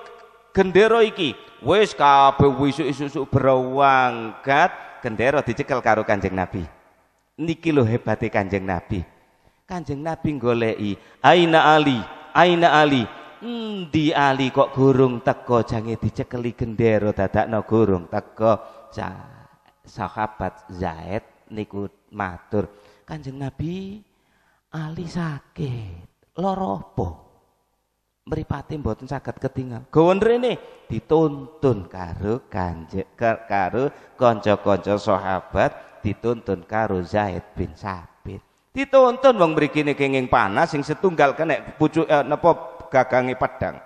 gendera iki. Wis kabeh wisuk-isuk berwangkat gendera dicekel karo Kanjeng Nabi. Niki lho hebate Kanjeng Nabi. Kanjeng Nabi goleki, "Aina Ali, aina Ali." Endi hmm, Ali kok gurung teko jange dicekeli gendera dadakno gurung teko. sahabat Zaid nikut matur, Kanjeng Nabi Ali sakit, lara apa? Mripate mboten saged ketinggal. Gawon rene dituntun karo Kanjeng karo konco-konco sahabat, dituntun karo Zaid bin Sabit. Dituntun wong mriki kenging panas yang setunggal kena pucuk eh, napa gagangi pedang.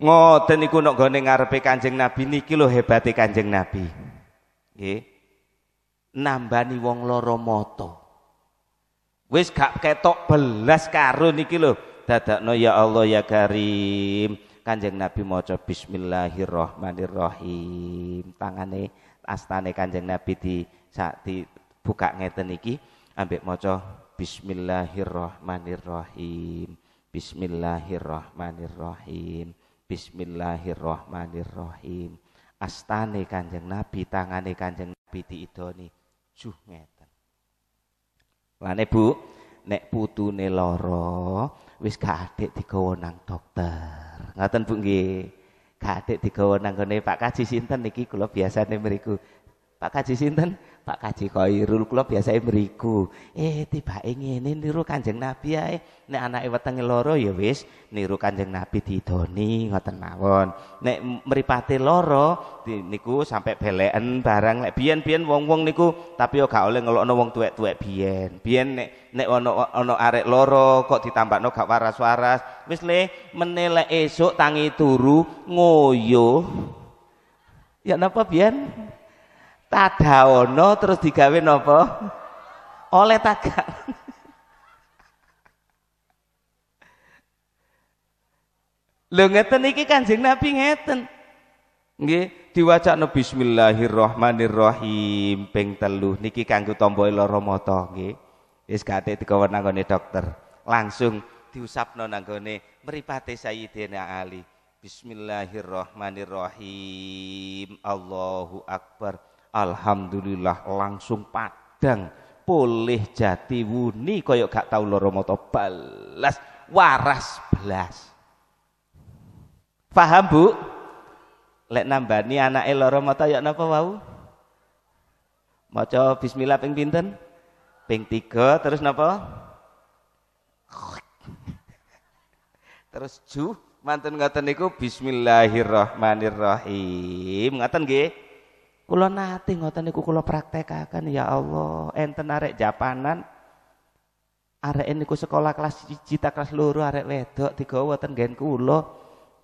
Ngoten niku nek gone ngarepe Kanjeng Nabi niki lo hebate Kanjeng Nabi. Nggih. Nambani wong loro mata wis gak ketok belas karo niki lho dadakno ya Allah ya Karim Kanjeng Nabi maca bismillahirrahmanirrahim tangane astane Kanjeng Nabi di sak di buka ngeten iki ambek maca bismillahirrahmanirrahim bismillahirrahmanirrahim bismillahirrahmanirrahim astane Kanjeng Nabi tangane Kanjeng Nabi diidoni juh ngeten Lane Bu, nek putune lara wis gak adik digawa nang dokter. Ngoten Bu nggih. Gak adik digawa nang gone Pak Kaji sinten niki kula biasane mriku. Pak Kaji sinten? Pak Kaji Koirul kula biasanya meriku. Eh tiba ngene niru Kanjeng Nabi ae. Nek anake wetenge loro ya wis niru Kanjeng Nabi didoni ngoten mawon. Nek mripate loro niku sampai beleken barang lek biyen-biyen wong-wong niku tapi yo gak oleh ngelokno wong tuwek-tuwek biyen. Biyen nek nek ono ono arek loro kok ditambahno gak waras-waras. Wis le menelek esuk tangi turu ngoyo. Ya napa biyen? tadaono terus digawe nopo oleh tagar lo ngeten iki Kanjeng Nabi ngeten. Nggih, no bismillahirrahmanirrahim ping telu niki kanggo tombol lara mata nggih. Wis kate dikowe dokter. Langsung diusapno nanggone mripate Sayyidina Ali. Bismillahirrahmanirrahim. Allahu akbar. Alhamdulillah langsung padang boleh jati wuni kaya gak tahu loro mata balas waras belas faham bu lek nambani anak loro mata ya napa wau maca bismillah ping pinten ping tiga terus napa terus ju mantan ngoten niku bismillahirrahmanirrahim ngaten nggih Kulo nate ngoten niku kulo praktekaken ya Allah, enten arek japanan arek niku sekolah kelas cita kelas luru, arek wedok digawa ten gen kulo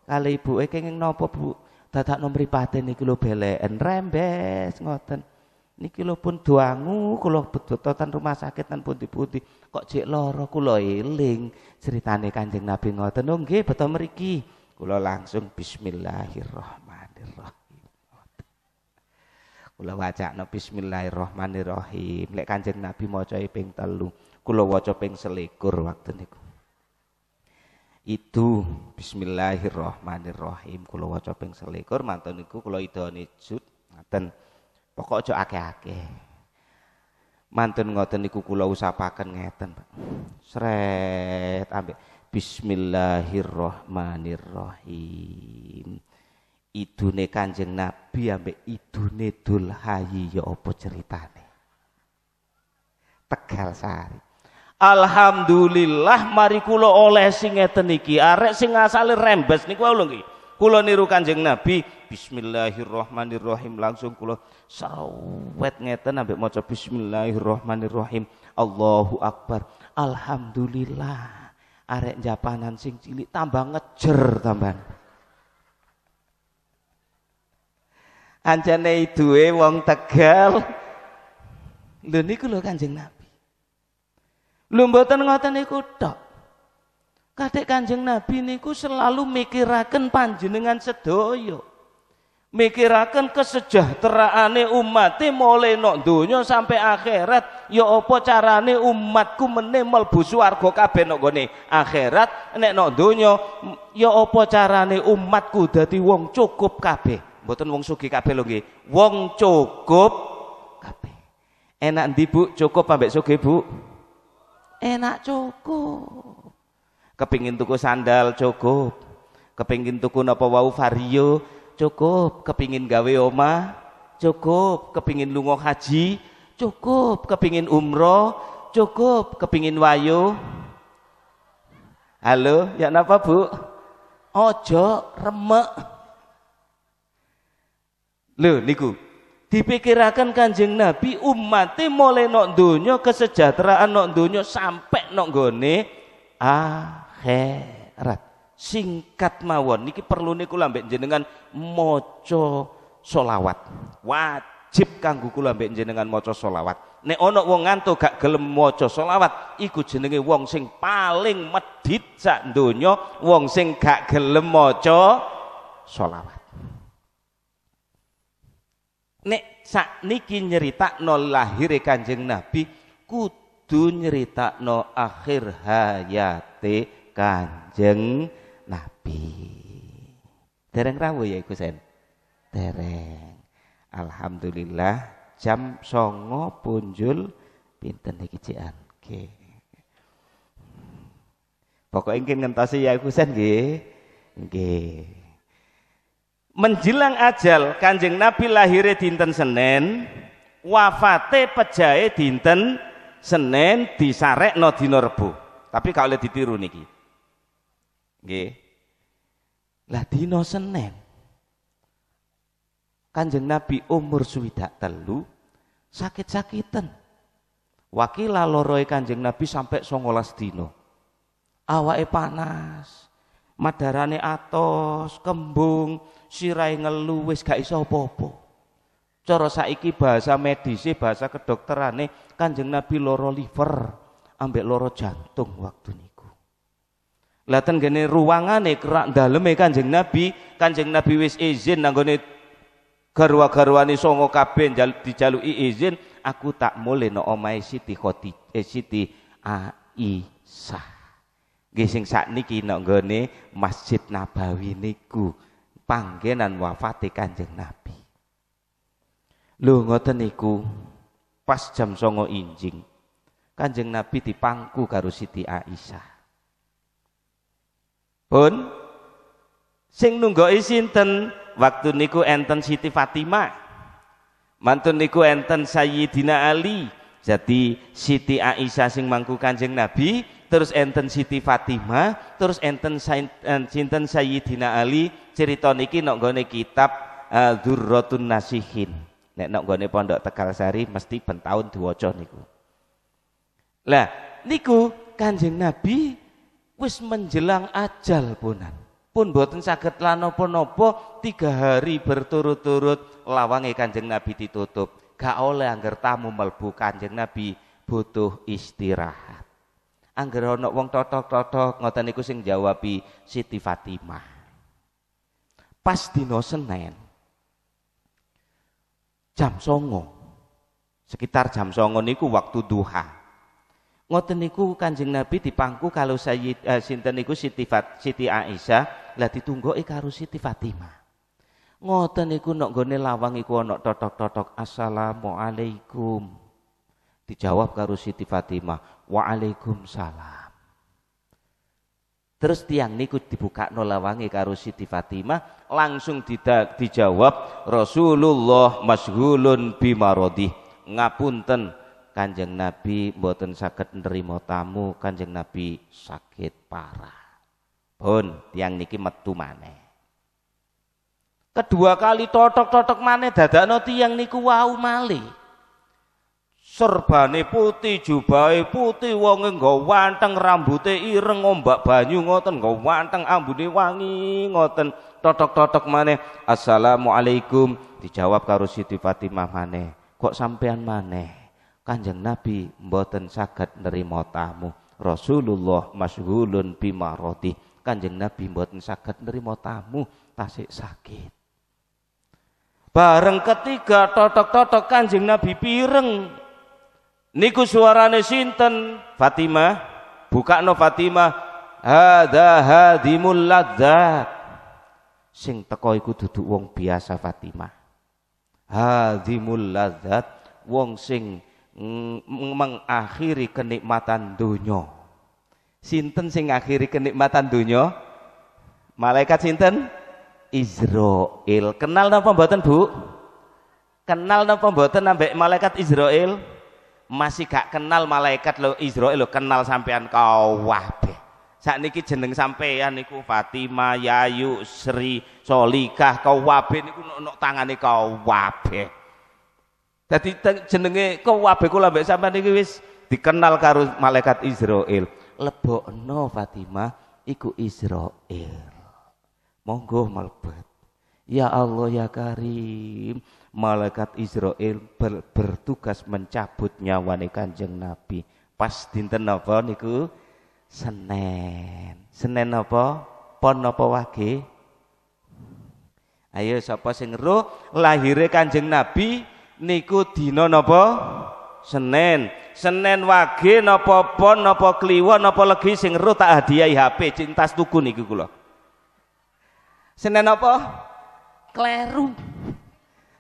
kali ibu, eh kenging nopo Bu? Dadak mripate niki lho beleken rembes ngoten. Niki lo pun doangu kula bedototan rumah sakit ten pundi-pundi kok cek loro, kulo iling, ceritane Kanjeng Nabi ngoten. Oh nggih beto mriki. Kulo langsung bismillahirrahmanirrahim. Kula wacakno bismillahirrahmanirrahim. Lek Kanjeng Nabi maca e ping 3, kula waca ping selikur waktu niku. Itu bismillahirrahmanirrahim kula waca ping selikur mantun niku kula idoni jut ngaten. Pokok aja akeh-akeh. Mantun ngoten niku kula usapaken ngeten, Pak. Sret ambek Bismillahirrahmanirrahim idune Kanjeng Nabi ambek idune Dulhayi ya apa ceritane Tegal Sari Alhamdulillah mari kula oleh sing ngeten iki arek sing asale rembes niku lho nggih kula niru Kanjeng Nabi bismillahirrahmanirrahim langsung kula sawet ngeten ambek maca bismillahirrahmanirrahim Allahu akbar alhamdulillah arek japanan sing cilik tambah ngejer tambah Anjane duwe wong Tegal. Lho niku lho Kanjeng Nabi. Lho mboten ngoten niku tok. Kadek Kanjeng Nabi niku selalu mikiraken panjenengan sedoyo, Mikiraken kesejahteraane umat e mulai nok donya sampai akhirat, ya apa carane umatku meneh mlebu swarga kabeh nok gone akhirat, nek nok donya ya apa carane umatku dadi wong cukup kabeh boten wong Sugi kabeh lho nggih. Wong cukup kabeh. Enak ndi Bu? Cukup ambek Sugi Bu? Enak cukup. Kepingin tuku sandal cukup. Kepingin tuku napa wau vario cukup. Kepingin gawe oma cukup. Kepingin lunga haji cukup. Kepingin umroh cukup. Kepingin wayu. Halo, ya napa Bu? Ojo remek. Lho niku dipikirakan Kanjeng Nabi umate mulai nok donya kesejahteraan nok donya sampai nok gone akhirat. Singkat mawon niki perlu niku lambek jenengan mojo solawat. Wajib kanggu kula mbek jenengan maca solawat. Nek ana wong ngantuk gak gelem maca solawat, iku jenenge wong sing paling medhit sak donya, wong sing gak gelem maca solawat nek sak sakniki nyeritakno lahir e Kanjeng Nabi kudu nyeritakno akhir hayate Kanjeng Nabi. Tereng rawo ya iku sen. Alhamdulillah jam songo punjul pinten niki cian. Pokok Pokoke ingkang ngentasi ya iku sen nggih. Nggih menjelang ajal kanjeng Nabi lahirnya dinten Senin wafate pejae dinten Senin disarek no dino rebu tapi kalau oleh ditiru niki nggih lah dino Senin kanjeng Nabi umur swidak telu sakit-sakitan wakil loroe kanjeng Nabi sampai songolas dino Awae panas madarane atos kembung sirai ngelu wis gak iso apa-apa cara saiki bahasa medisi bahasa kedokterane Kanjeng Nabi loro liver ambek loro jantung waktu niku laten gene ruangane kerak daleme Kanjeng Nabi Kanjeng Nabi wis izin nanggone garwa-garwane songo kabeh dijaluki izin aku tak mulai no omai Siti Khoti eh, Siti Aisyah nggih sak niki nang gone Masjid Nabawi niku panggenan wafate Kanjeng Nabi. Lho ngoten niku pas jam songo injing Kanjeng Nabi dipangku karo Siti Aisyah. Pun sing nunggoki sinten? Waktu niku enten Siti Fatimah. Mantun niku enten Sayyidina Ali. Jadi Siti Aisyah sing mangku Kanjeng Nabi terus enten Siti Fatimah, terus enten eh, sinten Sayyidina Ali, cerita niki nok gone kitab uh, eh, Durratun Nasihin. Nek nok gone Pondok Tegal Sari mesti pentahun taun diwaca niku. Lah, niku Kanjeng Nabi wis menjelang ajal punan. Pun boten saged lanapa-napa tiga hari berturut-turut lawange Kanjeng Nabi ditutup. Gak oleh angger tamu melbu Kanjeng Nabi butuh istirahat. Angger ana wong totok-totok ngoten niku sing jawabi Siti Fatimah. Pas dina Senin jam songong sekitar jam 09.00 niku waktu duha. Ngoten niku Kanjeng Nabi dipangku kalau Sayyid eh, sinten niku Siti, Fat, Siti Aisyah lah ditunggoki karo Siti Fatimah. Ngoten niku nok gone lawang iku ana totok-totok assalamualaikum. Dijawab karo Siti Fatimah, Waalaikumsalam. Terus tiang niku dibuka nolawangi karusi Siti Fatimah langsung tidak dijawab Rasulullah masgulun bimarodi ngapunten kanjeng Nabi mboten sakit nerima tamu kanjeng Nabi sakit parah pun tiang niki metu mana? kedua kali totok-totok maneh dadakno tiang niku wau malih serbane putih, jubahe putih, wong nggo wanteng, rambute ireng, ombak banyu ngoten, nggo wanteng, ambune wangi ngoten. Totok-totok maneh, "Assalamualaikum." Dijawab karo Siti Fatimah maneh, "Kok sampean maneh?" Kanjeng Nabi mboten saged nerima tamu. Rasulullah masyhulun roti. Kanjeng Nabi mboten saged nerima tamu, tasik sakit. Bareng ketiga totok-totok Kanjeng Nabi pireng niku suarane sinten Fatimah no Fatimah ada hadimul ladzat sing teko iku duduk wong biasa Fatimah hadimul ladzat wong sing mm, mengakhiri kenikmatan dunia sinten sing akhiri kenikmatan dunia malaikat sinten Israel kenal napa mboten Bu kenal napa mboten ambek malaikat Israel masih gak kenal malaikat lo Israel lo kenal sampean kabeh. niki jeneng sampean niku Fatima, Yayu, Sri, Solikah kabeh niku nok no tangane kabeh. Dadi jenenge kabeh kula mbek sampean niki wis dikenal karo malaikat Israel. Lebokno Fatima iku Israel. Monggo melebet. Ya Allah ya Karim, malaikat Israel ber, bertugas mencabut nyawane Kanjeng Nabi. Pas dinten napa niku? Senen. Senen Nopo, Pon apa wage? Ayo sapa sing roh lahire Kanjeng Nabi niku dina napa? Senen. Senen wage napa pon napa kliwon napa legi sing roh tak hadiahi HP cintas tuku niku kula. Senen Nopo Kleru.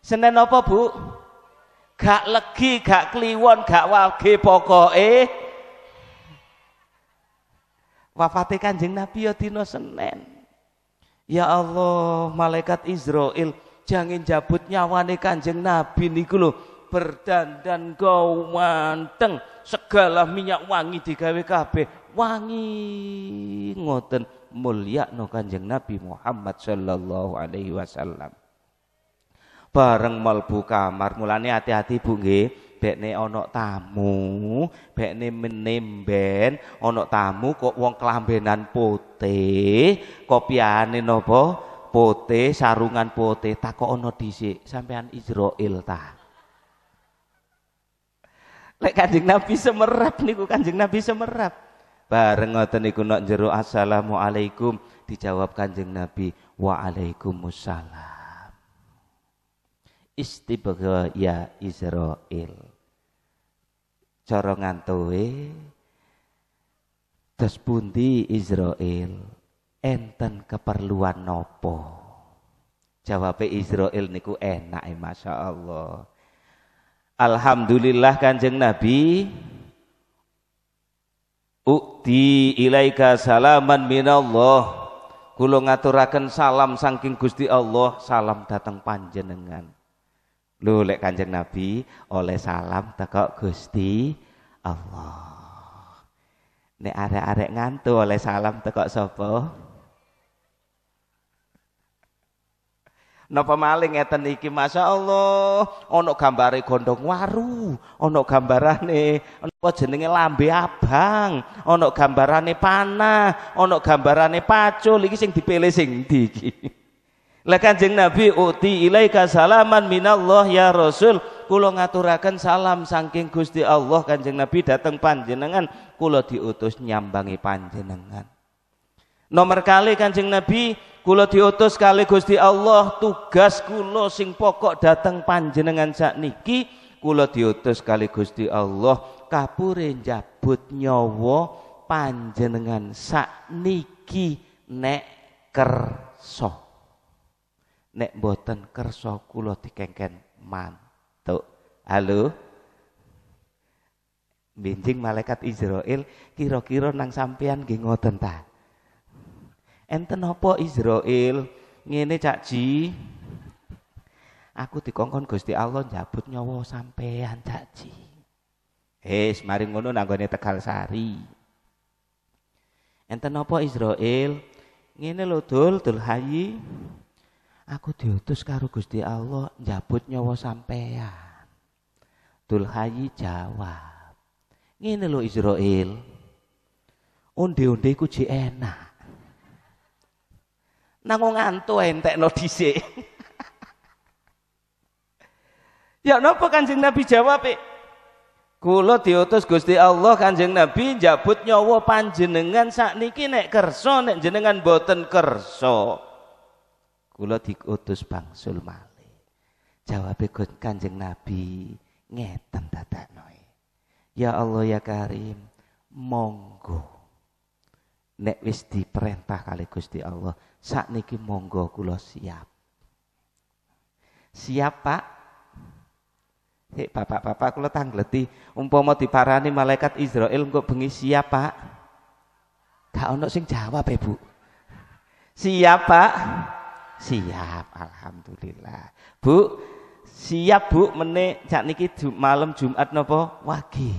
Senin apa, Bu? Gak legi, gak kliwon, gak wage eh. wafate Kanjeng Nabi ya dina Senin. Ya Allah, malaikat Israel jangan jabut nyawane Kanjeng Nabi niku lho berdandan kau manteng segala minyak wangi digawe kabeh wangi ngoten mulia no kanjeng Nabi Muhammad sallallahu alaihi wasallam bareng melbu kamar mulane hati-hati Bu nggih bekne onok tamu bekne menemben onok tamu kok wong kelambenan putih kopiane napa pote sarungan pote, putih ono dhisik sampean Israil ta Lek Kanjeng Nabi semerap niku Kanjeng Nabi semerap bareng ngoten niku nak jero assalamualaikum dijawab Kanjeng Nabi waalaikumsalam istibgha ya Israel, corongan ngantowe dos pundi Israel enten keperluan nopo jawabe Israel niku enak ya eh, Masya Allah Alhamdulillah kanjeng Nabi Ukti ilaika salaman minallah Kulo ngaturakan salam saking Gusti Allah salam datang panjenengan Lu lek Kanjeng Nabi oleh salam teko Gusti Allah. Nek arek-arek ngantuk oleh salam teko sapa? Napa maling ngeten iki Masya Allah ana gambare gondong waru, ana gambarane apa jenenge lambe abang, ana gambarane panah, ana gambarane pacul iki sing dipilih sing ndi lah Kanjeng Nabi uti ilaika salaman minallah ya Rasul. kulo ngaturakan salam saking Gusti Allah Kanjeng Nabi dateng panjenengan kulo diutus nyambangi panjenengan. Nomor kali Kanjeng Nabi kulo diutus kali Gusti Allah tugas kulo sing pokok dateng panjenengan sak niki kulo diutus kali Gusti Allah kapure jabut nyowo panjenengan sakniki nek kersa nek boten kerso kulo dikengken mantuk. Halo. binjing malaikat Israel kira-kira nang sampean nggih ngoten ta. Enten apa Israel ngene Cak Ji? Aku dikongkon Gusti Allah njabut nyawa sampean Cak Ji. Wis mari ngono nanggone Tegal Sari. Enten apa Israel? Ngene lho Dul, Dul Hayi. Aku diutus karo Gusti Allah nyabut nyawa sampean. Dulhayi jawab. Ngene lho Israel. Onde-onde ku jek enak. Nang ngantuk entekno dhisik. ya napa Kanjeng Nabi jawab e? Kula diutus Gusti Allah Kanjeng Nabi njabut nyawa panjenengan sakniki nek kerso, nek jenengan boten kerso. Kula diutus bangsul malih. Jawabe Kanjeng Nabi ngeten dadaknoe. Ya Allah ya Karim, monggo. Nek wis diperintah kali Gusti Allah, sakniki monggo kula siap. Siap, Pak? Hei, bapak-bapak kula tangleti umpama diparani malaikat Israel engko bengi siap, Pak? Gak ono sing jawab, ibu. Bu. Siap, Pak? Siap, alhamdulillah. Bu, siap Bu menik cak niki malam Jumat nopo wagi,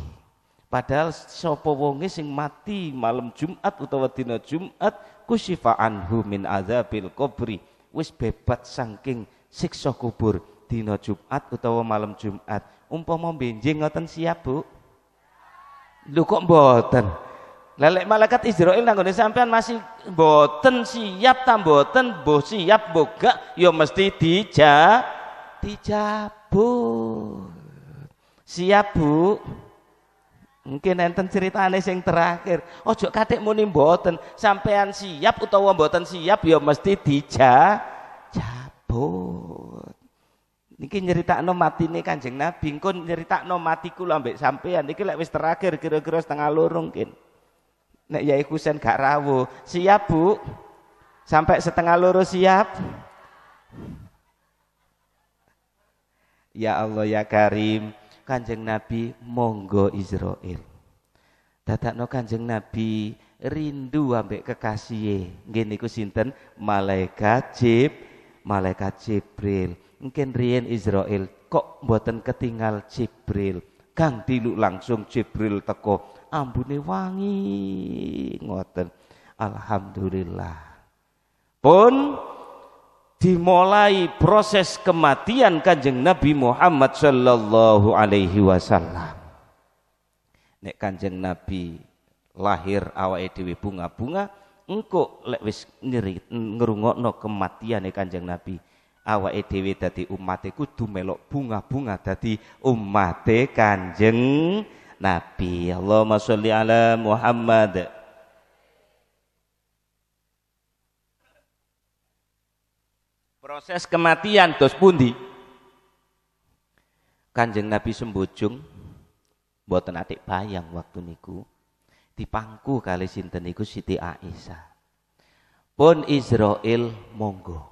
Padahal sapa wonge sing mati malam Jumat utawa dina Jumat kusyifa anhu min azabil kubri wis bebat saking siksa kubur dina Jumat utawa malam Jumat. Umpama benjing ngoten siap Bu? Lho kok mboten? Lelek malaikat Israel nang nanggone sampean masih boten siap ta boten boh siap boga ya mesti dija dijabut. Siap Bu? Mungkin enten ceritane sing terakhir. Ojo katik muni boten sampean siap utawa boten siap ya mesti dija jabut. Niki nyeritakno matine Kanjeng Nabi, kon nyeritakno mati kula ambek sampean. Niki lek wis terakhir kira-kira setengah lorong mungkin. Nek Yai Kusen gak rawu Siap, Bu? Sampai setengah lurus siap? Ya Allah ya Karim, Kanjeng Nabi monggo Israel. Dadakno Kanjeng Nabi rindu ambek kekasih gini ku sinten? Malaikat Jib, malaikat Jibril. Mungkin Rien Israel kok buatan ketinggal Jibril. Kang tiluk langsung Jibril teko ambune wangi ngoten alhamdulillah pun dimulai proses kematian kanjeng Nabi Muhammad Shallallahu Alaihi Wasallam. Nek kanjeng Nabi lahir awa dewi bunga-bunga, engko lek wis ngerungokno kematian nek kanjeng Nabi Awa dewi dadi umate kudu melok bunga-bunga dadi umate kanjeng Nabi. Allahumma sholli ala Muhammad. Proses kematian dos pundi? Kanjeng Nabi sembujung, mboten atik bayang waktu niku dipangku kali sinten niku Siti Aisyah. Pun Israel monggo.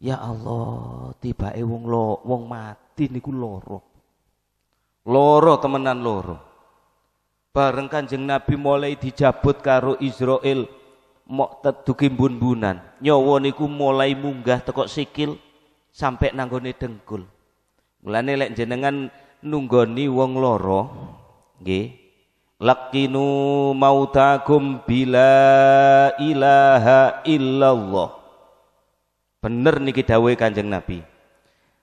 Ya Allah, tiba wong lo, wong mati niku lorok. Loro temenan loro. Bareng Kanjeng Nabi mulai dijabut karo Israel mok teduki bun-bunan. Nyawa niku mulai munggah tekok sikil sampai nanggone dengkul. Mulane lek jenengan nunggoni wong loro nggih Lakinu mautakum bila ilaha illallah. Bener niki dawuhe Kanjeng Nabi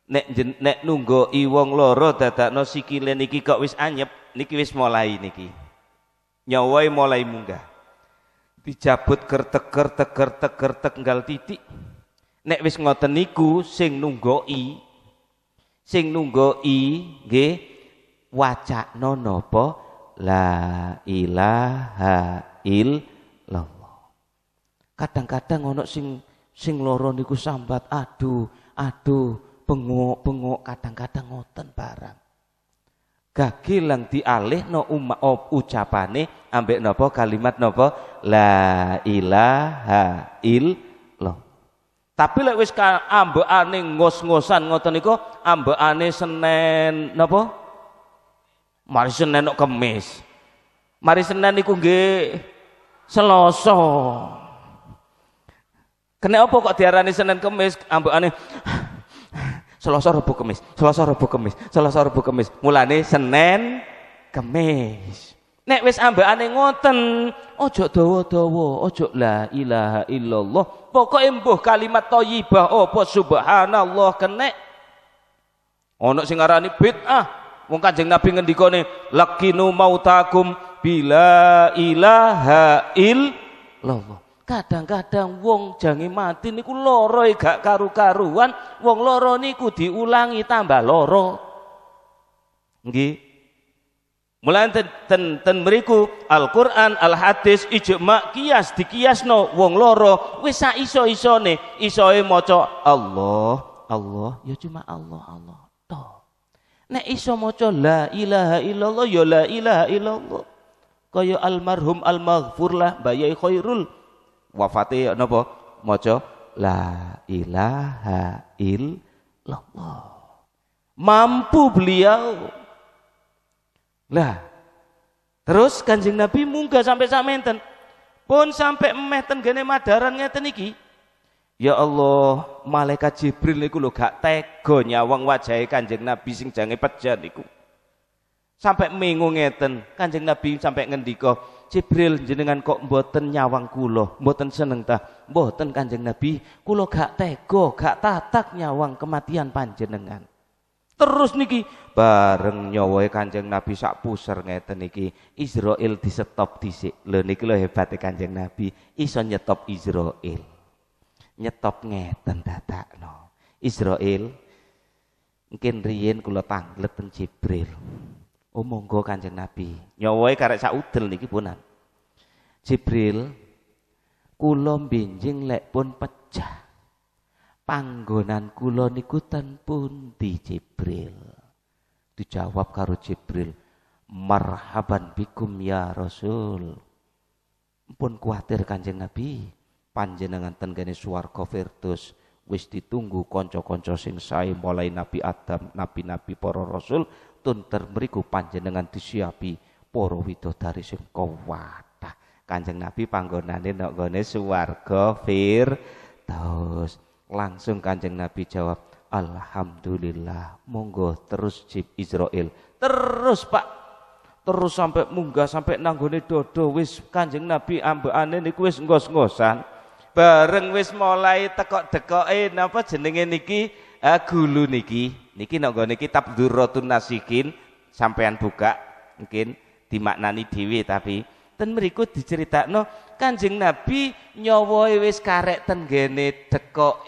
nek jen, nek nunggu iwong loro dadakno sikile niki kok wis anyep niki wis mulai niki nyawai e mulai munggah dijabut gertek kertek kertek kertek nggal titik nek wis ngoten niku sing nunggoi sing nunggoi nggih wacakno po la ilaha illallah kadang-kadang ono sing sing loro niku sambat aduh aduh bengok-bengok kadang-kadang ngoten barang. Gagilang dialih no umat op ucapane ambek nopo kalimat nopo la ilaha lo. Tapi lek wis ambekane ngos-ngosan ngoten niku ambekane Senin nopo? Mari Senin kok Kamis. Mari Senin niku nggih Selasa. Kena apa kok diarani Senin Kamis ambekane Selasa Rabu Kamis, Selasa Rabu Kamis, Selasa Rabu Kamis. Mulane Senin Kamis. Nek wis ambekane ngoten, towo dawa-dawa, ojo la ilaha illallah. Pokoke mbuh kalimat thayyibah apa subhanallah kenek. Ono sing ngarani bid'ah. Wong Kanjeng Nabi ngendikane lakinu mautakum bila ilaha illallah. Kadang-kadang wong jangi mati niku loro e gak karu-karuan, wong loro niku diulangi tambah loro Nggih. Mulai ten, ten, ten meriku Al-Quran, Al-Hadis, Ijma, Kias, dikiasno, wong loro, wis sak iso isone, isoe moco Allah, Allah, ya cuma Allah, Allah. to Nek iso moco la ilaha illallah, ya la ilaha illallah. Kaya almarhum al lah, bayai khairul wafate napa maca la ilaha illallah mampu beliau lah terus kanjeng nabi munggah sampai samenten pun sampai emeh ten gene madaran ngeten iki Ya Allah, malaikat Jibril niku lho gak tega nyawang wajahe Kanjeng Nabi sing jange pejan niku. Sampai minggu ngeten, Kanjeng Nabi sampai ngendika, Jibril jenengan kok mboten nyawang kulo, mboten seneng ta? Mboten Kanjeng Nabi, kulo gak tega, gak tatak nyawang kematian panjenengan. Terus niki bareng nyawai Kanjeng Nabi sak pusar ngeten niki, Israil disetop dhisik. Lho niki lho hebate Kanjeng Nabi, iso nyetop Israel, Nyetop ngeten dadakno. Israil mungkin riyen kula tanglet ten Jibril. Oh monggo Kanjeng Nabi. Nyawai karek saudel niki punan. Jibril kulo binjing lek pun pecah. Panggonan kulo niku ten di Jibril? Dijawab karo Jibril, "Marhaban bikum ya Rasul." Pun kuatir Kanjeng Nabi, panjenengan tenggane suar swarga wis ditunggu konco-konco sing saya mulai Nabi Adam, nabi-nabi para rasul tunter mriku panjenengan disiapi para widodari sing kawadah. Kanjeng Nabi panggonane nok gone fir terus Langsung Kanjeng Nabi jawab, "Alhamdulillah, monggo terus Jib Israel. Terus, Pak. Terus sampai munggah sampai nanggone dodo wis Kanjeng Nabi ambekane niku wis ngos-ngosan. Bareng wis mulai tekok eh napa jenenge niki Eh, gulu niki niki nonggo niki tabdurratun nasikin sampean buka mungkin dimaknani dewi tapi ten dicerita no Kanjeng Nabi nyowo e wis karek ten gene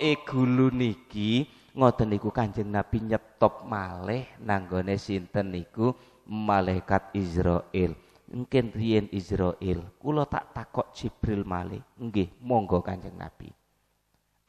e gulu niki ngoten niku Kanjeng Nabi nyetop maleh nanggone sinten niku malaikat Israel mungkin riyen Israel kulo tak takok Jibril malih nggih monggo Kanjeng Nabi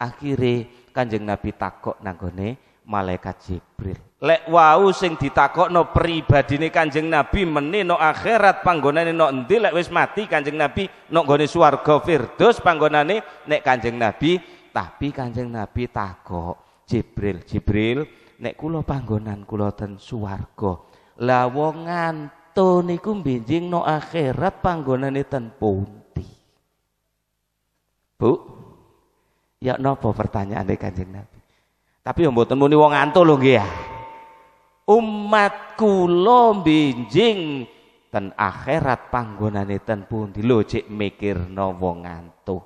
Akhirnya Kanjeng Nabi takok nanggone malaikat Jibril. Lek wau sing pribadi pribadine Kanjeng Nabi meni no akhirat panggonane no endi lek wis mati Kanjeng Nabi no nggone virtus Firdaus panggonane nek Kanjeng Nabi tapi Kanjeng Nabi takok Jibril Jibril nek kula panggonan kulo ten suwargo lawongan wong nganto niku benjing no akhirat panggonane ten pundi Bu Ya nopo pertanyaan dari kanjeng Nabi. Tapi yang buat muni wong antuk lho nggih ya. Umatku lo binjing ten akhirat panggonan ten di lo cik no wong anto.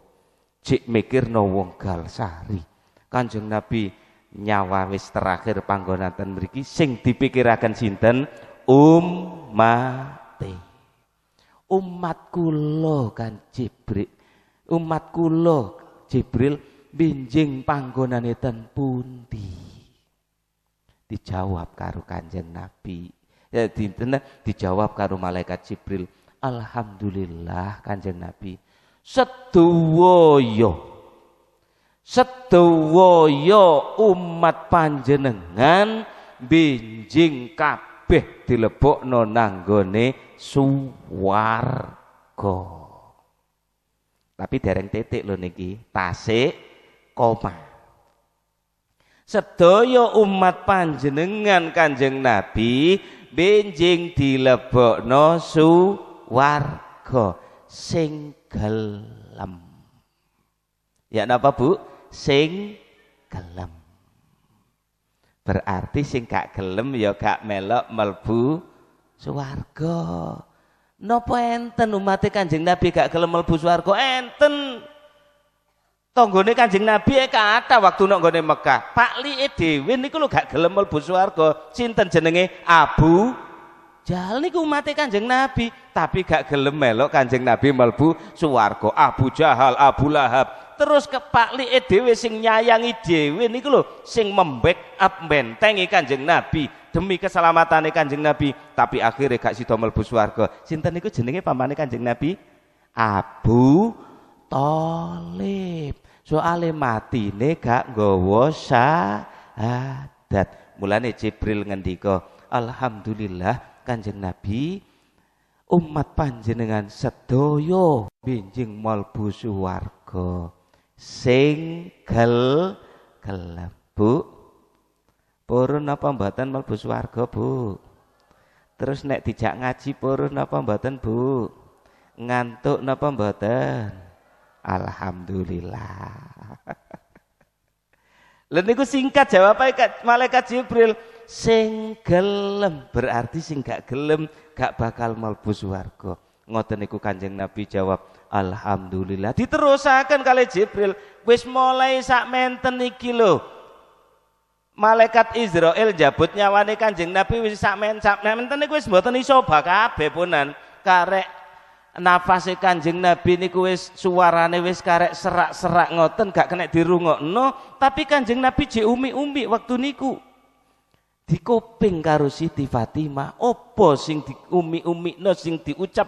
Cik no wong sari. Kanjeng Nabi nyawa wis terakhir panggonan ten beri sing akan sinten? umat. Umatku lo kan Jibril. umatku lo Jibril binjing pun pundi dijawab karo kanjeng nabi ya dinten dijawab karo malaikat jibril alhamdulillah kanjeng nabi sedoyo sedoyo umat panjenengan binjing kabeh dilepok nonanggone suwargo tapi dereng titik lo niki tasik koma. Sedaya umat panjenengan Kanjeng Nabi benjing dilebokno suwarga sing gelem. Ya napa Bu? Sing gelem. Berarti sing gak gelem ya gak melok melbu suwargo. Nopo enten umat Kanjeng Nabi gak gelem melbu suwargo. Enten. Tonggone Kanjeng Nabi e kata waktu nang Mekah. Pak Li'e dhewe niku lho gak gelem mlebu swarga. Sinten jenenge? Abu Jahal niku umate Kanjeng Nabi, tapi gak gelem melok Kanjeng Nabi mlebu swarga. Abu Jahal, Abu Lahab. Terus ke Pak Li'e dhewe sing nyayangi dhewe niku lho sing membek up bentengi Kanjeng Nabi demi keselamatan keselamatannya Kanjeng Nabi, tapi akhirnya gak sida mlebu swarga. Sinten niku jenenge pamane Kanjeng Nabi? Abu Tolip. Soale matine gak nggawa syahadat. Mulane Jibril ngendika, "Alhamdulillah Kanjeng Nabi, umat panjenengan sedaya binjing malbu suwarga sing gel gelem purun apa mboten mlebu swarga bu terus nek dijak ngaji purun apa mboten bu ngantuk napa mboten Alhamdulillah. Lalu niku singkat jawabnya malaikat Jibril sing gelem berarti sing gak gelem gak bakal mlebu swarga. Ngoten niku Kanjeng Nabi jawab, Alhamdulillah. Diterusaken kali Jibril, wis mulai sak menten iki lho. Malaikat Israel jabut nyawane Kanjeng Nabi wis sak men sak menten teni, wis mboten iso bakal bepunan karek nafase Kanjeng Nabi niku wis suarane wis karek serak-serak ngoten gak kena no tapi Kanjeng Nabi jek umi-umi waktu niku. Dikoping karo Siti Fatimah, opo sing umi umi no sing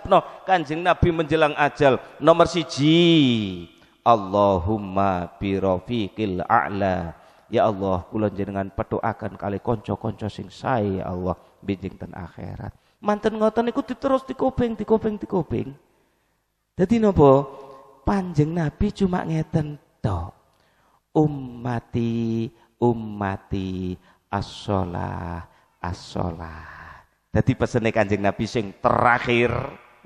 no Kanjeng Nabi menjelang ajal. Nomor siji, Allahumma bi rafiqil a'la. Ya Allah, kula jenengan pedoakan kali konco-konco sing saya ya Allah, bijing ten akhirat. Manten ngoten niku diterus dikoping, dikoping, dikoping. Dadi nopo panjang Nabi cuma ngeten toh Ummati, ummati as-shalah, as-shalah. Dadi pesene Kanjeng Nabi sing terakhir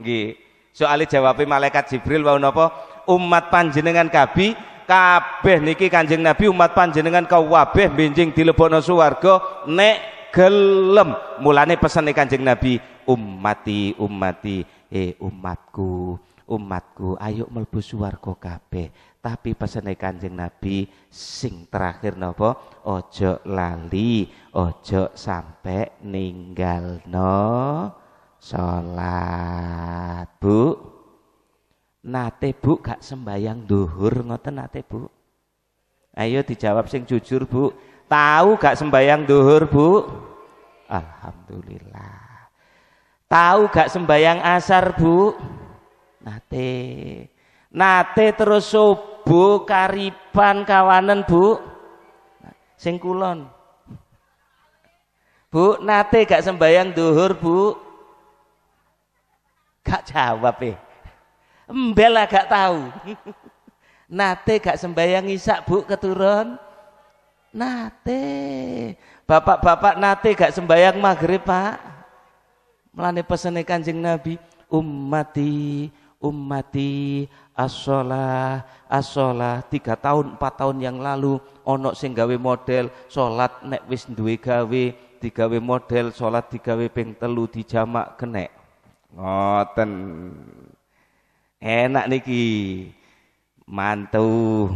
nggih. soalnya jawabe malaikat Jibril wau nopo Umat panjenengan kabi kabeh niki Kanjeng Nabi umat panjenengan binjing benjing dilebokno swarga nek gelem mulane pesene kanjeng nabi ummati ummati eh umatku umatku ayo suar swarga kabeh tapi pesene kanjeng nabi sing terakhir nopo ojo lali ojo sampe no salat bu nate bu gak sembayang duhur ngoten nate bu ayo dijawab sing jujur bu Tahu gak sembayang duhur bu? Alhamdulillah. Tahu gak sembayang asar bu? Nate. Nate terus subuh karipan kawanan bu? Singkulon. Bu, nate gak sembayang duhur bu? Gak jawab eh. Mbela gak tahu. nate gak sembayang isak bu keturun? Nate. Bapak-bapak nate gak sembayang maghrib pak. Melani pesan kanjeng Nabi. Ummati, ummati, asolah, asolah. Tiga tahun, empat tahun yang lalu. Onok sing gawe model, sholat nek wis duwe gawe. Digawe model, sholat digawe ping telu dijamak kenek. Ngoten. Enak niki. Mantu.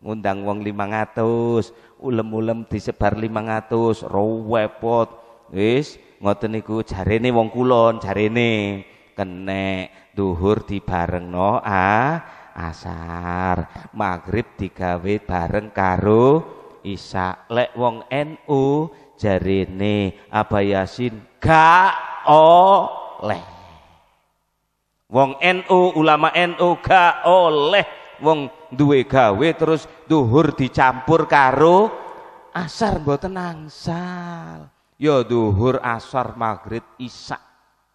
Ngundang wong 500 ulem-ulem disebar 500 rowepot wis ngoten niku nih wong kulon nih kene duhur di dibarengno a asar maghrib di digawe bareng karo isa lek wong NU jarene abayasin o oleh wong NU ulama NU o oleh wong duwe gawe terus duhur dicampur karo asar mboten angsal ya duhur asar maghrib isak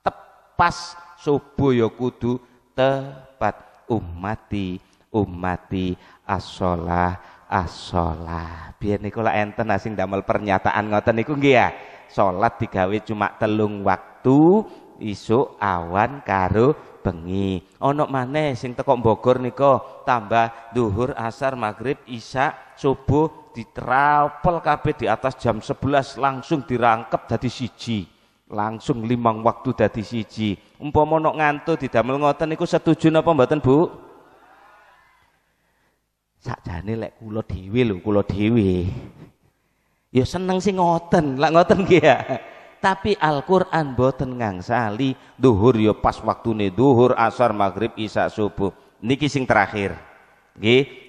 tepas subuh ya kudu tepat umati umati asolah asolah biar niku lah enten asing damel pernyataan ngoten niku nggih ya salat digawe cuma telung waktu isuk awan karo bengi. Ana maneh sing teko Bogor niko? tambah duhur, asar, maghrib, isya, subuh diterapel kabeh di atas jam 11 langsung dirangkep dadi siji. Langsung limang waktu dadi siji. Umpama nok ngantuk didamel ngoten niku setuju napa mboten, Bu? Sakjane lek kula dhewe lho, kula dhewe. Ya seneng sing ngoten, lek ngoten nggih ya tapi Al-Qur'an boten ngangsali duhur yo ya pas nih duhur asar maghrib isya subuh niki sing terakhir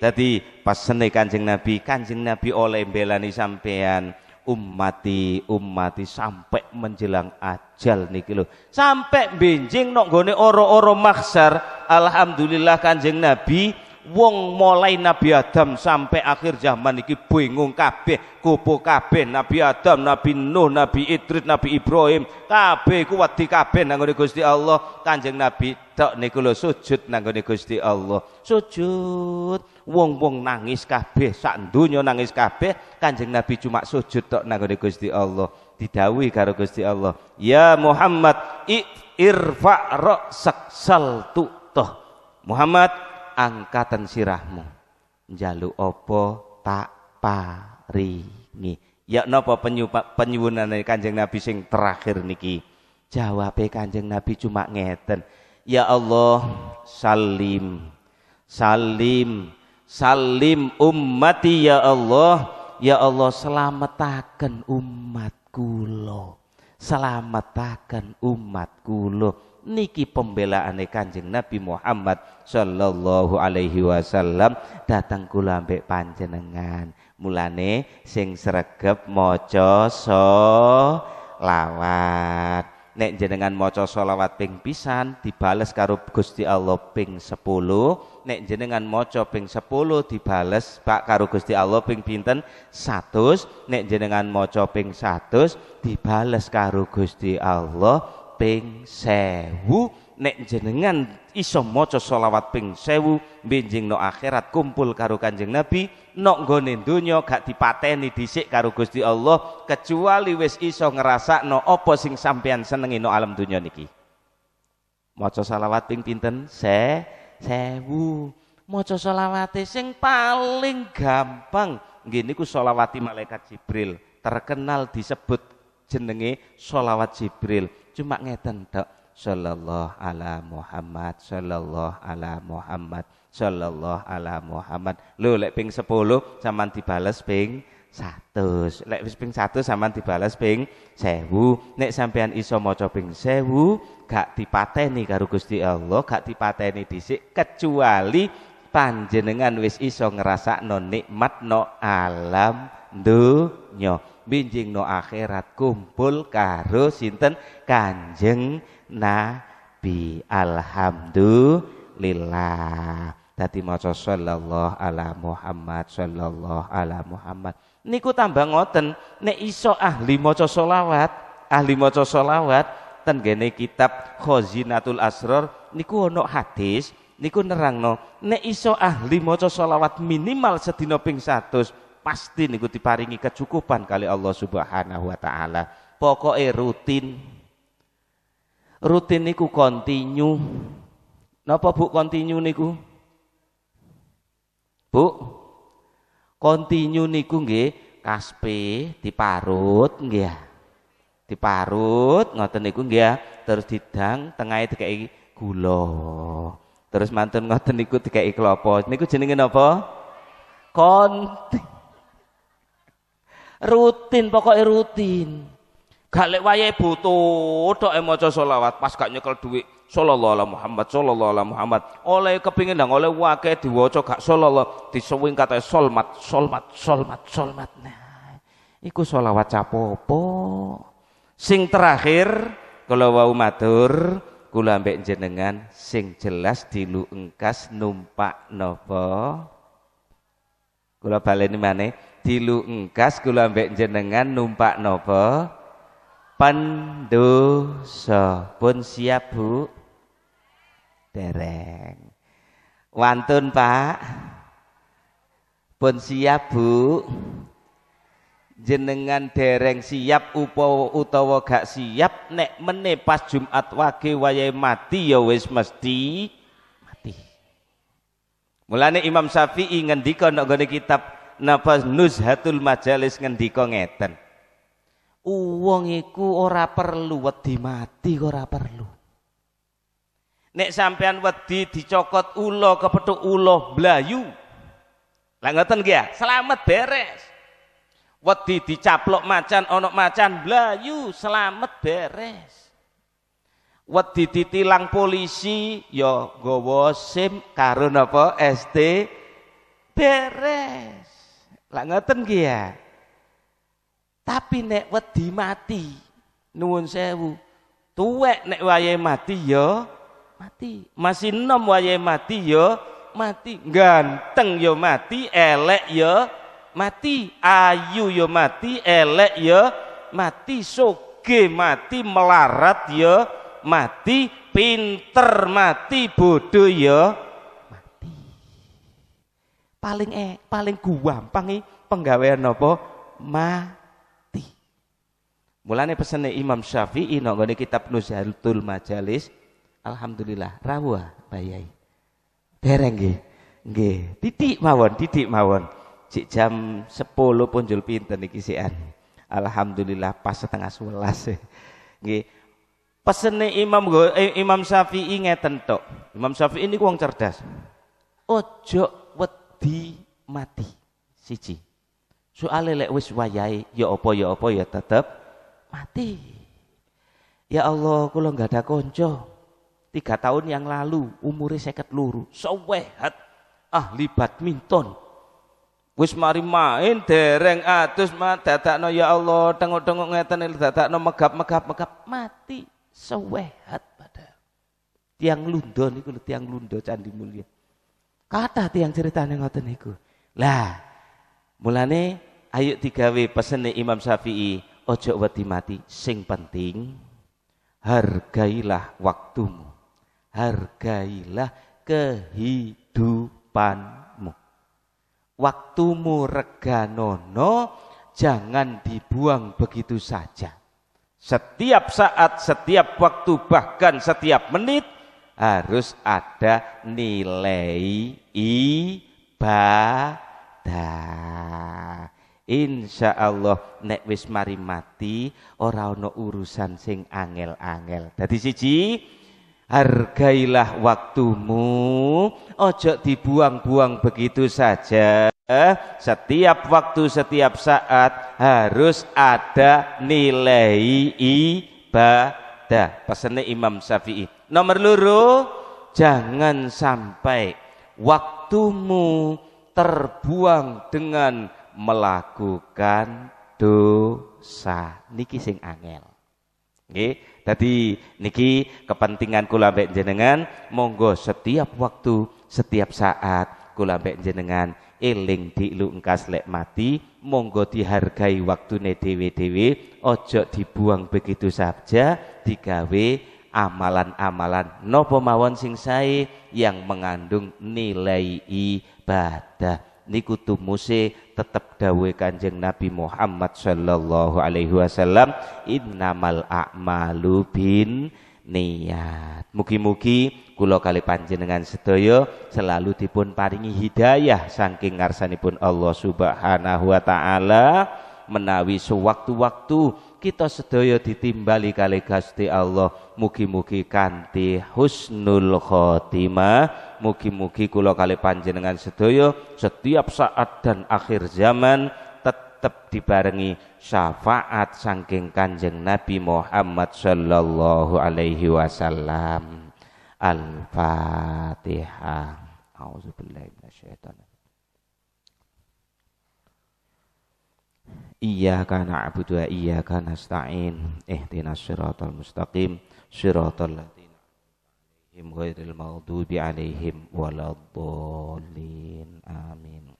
tadi pas seni Kanjeng Nabi Kanjeng Nabi oleh belani sampean ummati ummati sampai menjelang ajal niki lho sampai binjing nok gone oro-oro maksar alhamdulillah Kanjeng Nabi wong mulai Nabi Adam sampai akhir zaman iki bingung kabeh kupu kabeh Nabi Adam Nabi Nuh Nabi Idris Nabi Ibrahim kabeh iku wedi kabeh nang Gusti Allah Kanjeng Nabi tok niku lho sujud nang Gusti Allah sujud wong-wong nangis kabeh sak donya nangis kabeh Kanjeng Nabi cuma sujud tok nang Gusti Allah didawi karo Gusti Allah ya Muhammad irfa' ra'sak saltu toh Muhammad angkatan sirahmu jalu opo tak paringi ya napa dari Kanjeng Nabi sing terakhir niki jawabe Kanjeng Nabi cuma ngeten ya Allah salim salim salim ummati ya Allah ya Allah selamatakan umat kulo selamatakan umat kulo niki pembelaan Kanjeng Nabi Muhammad Shallallahu alaihi wasallam datang kula ambek panjenengan. Mulane sing sregep maca lawat Nek jenengan maca selawat ping pisan dibales karo Gusti Allah ping 10. Nek jenengan maca ping 10 dibales Pak karo Gusti Allah ping pinten? 100. Nek jenengan maca ping 100 dibales karo Gusti Allah ping sewu nek jenengan iso maca selawat ping sewu benjing no akhirat kumpul karo kanjeng nabi nok nggone donya gak dipateni dhisik karo Gusti Allah kecuali wis iso ngerasa apa sing sampean senengi no alam donya niki maca selawat ping pinten se sewu maca sholawate sing paling gampang nggih niku solawati malaikat Jibril terkenal disebut jenenge solawat Jibril cuma ngeten tok sallallahu ala Muhammad sallallahu ala Muhammad sallallahu ala Muhammad lho lek ping 10 sampean dibales ping 100 lek wis ping 1 sampean dibales ping 1000 nek sampean iso maca ping 1000 gak dipateni karo Gusti Allah gak dipateni dhisik kecuali panjenengan wis iso ngrasakno nikmat no alam dunya binjing no akhirat kumpul karo sinten Kanjeng Nabi alhamdulillah tadi maca sallallahu ala Muhammad sallallahu ala Muhammad niku tambah ngoten nek iso ahli maca solawat ahli maca solawat tenggene kitab Khazinatul Asrar niku ono hadis niku nerangno nek iso ahli maca solawat minimal sedina ping 100 pasti niku diparingi kecukupan kali Allah Subhanahu wa taala. Pokoke rutin. Rutin niku kontinu. Napa Bu kontinu niku? Bu. Kontinu niku nggih kaspe diparut nggih. Ya. Diparut ngoten niku nggih ya. terus didang tengahe dikeki gula. Terus mantun ngoten niku dikeki klopo. Niku jenenge napa? Kontinu rutin pokoknya rutin gak lek wayahe butuh tok maca selawat pas gak nyekel duit, sallallahu alaihi Muhammad sallallahu alaihi Muhammad oleh kepingin nang oleh wake diwaca gak sallallahu disuwing kata solmat solmat solmat solmat nah iku selawat capopo sing terakhir kalau wau matur kula ambek jenengan sing jelas dilu engkas numpak napa kula baleni maneh dilu engkas kula ambek jenengan numpak napa pendosa pun siap Bu dereng wantun Pak pun siap Bu jenengan dereng siap upo utawa gak siap nek mene pas Jumat wage wayahe mati ya wis mesti mati mulane Imam Syafi'i ngendika nek kitab napa nuzhatul majalis ngendika ngeten wong iku ora perlu wedi mati ora perlu nek sampean wedi dicokot ulo kepethuk ulo blayu lah ngoten ya selamat beres wedi dicaplok macan onok macan blayu selamat beres wedi ditilang polisi yo ya gowo SIM karo napa ST beres lah ngeten ki ya. Tapi nek wedi mati, nuwun sewu. Tuwek nek wayahe mati ya mati. Masih nom wayahe mati ya mati. Ganteng ya mati, elek ya mati. Ayu ya mati, elek ya mati. Soge mati, melarat ya mati, pinter mati, bodoh ya paling eh paling gampang penggawean napa mati. Mulane pesene Imam Syafi'i nang kitab Nuzhatul Majalis, alhamdulillah rawuh bayai. Dereng nggih. Nggih, titik mawon, titik mawon. Cik jam 10 punjul pinten iki sian. Alhamdulillah pas setengah 11. Nggih. Pesene Imam eh, Imam Syafi'i ngeten tok. Imam Syafi'i ini wong cerdas. Ojo di mati siji soale lek wis wayai ya apa ya apa ya tetep mati ya Allah kula nggak ada konco tiga tahun yang lalu umurnya seket luru sewehat ahli badminton wis mari main dereng atus mah no ya Allah tengok-tengok ngeten no megap-megap-megap mati sewehat pada tiang lundo niku tiang lundo candi mulia Kata tiang nih ngoten niku. Lah, mulane ayo digawe nih Imam Syafi'i, ojo wedi mati, sing penting hargailah waktumu. Hargailah kehidupanmu. Waktumu reganono jangan dibuang begitu saja. Setiap saat, setiap waktu, bahkan setiap menit harus ada nilai ibadah. Insya Allah nek wis mari mati ora ono urusan sing angel-angel. Dadi siji hargailah waktumu, ojo dibuang-buang begitu saja. Setiap waktu, setiap saat harus ada nilai ibadah. Pesannya Imam Syafi'i Nomor loro, jangan sampai waktumu terbuang dengan melakukan dosa. Niki sing angel. Oke, tadi niki kepentingan kula mbek jenengan, monggo setiap waktu, setiap saat kula mbek jenengan eling diilu engkas lek mati, monggo dihargai waktune dhewe-dhewe, ojo dibuang begitu saja, digawe amalan-amalan nopo mawon sing sae yang mengandung nilai ibadah niku tumuse tetep dawe kanjeng Nabi Muhammad sallallahu alaihi wasallam innamal a'malu bin niat mugi-mugi kula kali panjenengan sedaya selalu dipun paringi hidayah saking ngarsanipun Allah subhanahu wa taala menawi sewaktu-waktu kita sedaya ditimbali kali Gusti Allah mugi-mugi kanthi husnul khotimah mugi-mugi kula kali panjenengan sedaya setiap saat dan akhir zaman tetap dibarengi syafaat sangking kanjeng Nabi Muhammad sallallahu alaihi wasallam Al-Fatihah A'udzubillahi minasyaitonir Iyyaka na'budu wa iyyaka nasta'in. Ihdinas siratal mustaqim, siratal ladzina alaihim ghairil maghdubi alaihim waladdallin. Amin.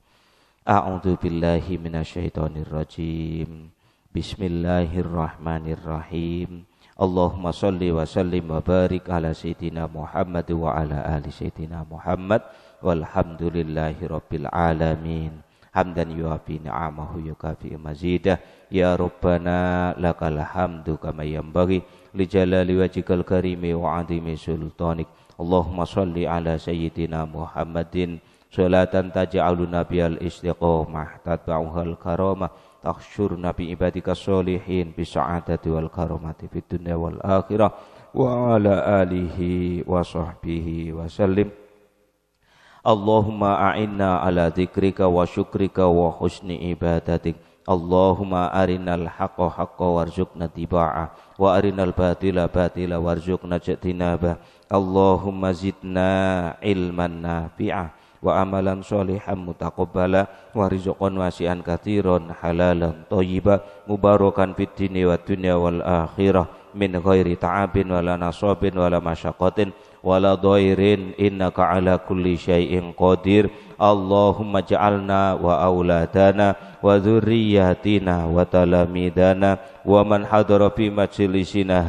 A'udzu billahi minasyaitonir rajim. Bismillahirrahmanirrahim. Allahumma salli wa sallim wa barik ala sayyidina Muhammad wa ala ali sayyidina Muhammad walhamdulillahi rabbil alamin hamdan yuafi ni'amahu yukafi mazidah ya rabbana lakal hamdu kama yanbaghi li jalali wajhikal karimi wa 'azimi sultanik Allahumma shalli ala sayyidina Muhammadin salatan taj'alu Nabiyal istiqamah tatba'uhal karamah takshur Nabi ibadika sholihin bi sa'adati wal karamati fid dunya wal akhirah wa ala alihi wa sahbihi Allahumma a'inna ala dzikrika wa syukrika wa husni ibadatik Allahumma arinal haqqa haqqa warzuqna tiba'ah wa arinal batila batila warzuqna jatinabah Allahumma zidna ilman nafi'ah wa amalan solihan mutaqabbala wa rizqan wasi'an katiron halalan thayyiba mubarakan fid dini wa dunya wal akhirah min ghairi ta'abin wala nasabin wala masyaqatin wala dhairin innaka ala kulli syai'in qadir Allahumma ja'alna wa auladana wa dzurriyyatina wa talamidana wa man hadara fi majlisina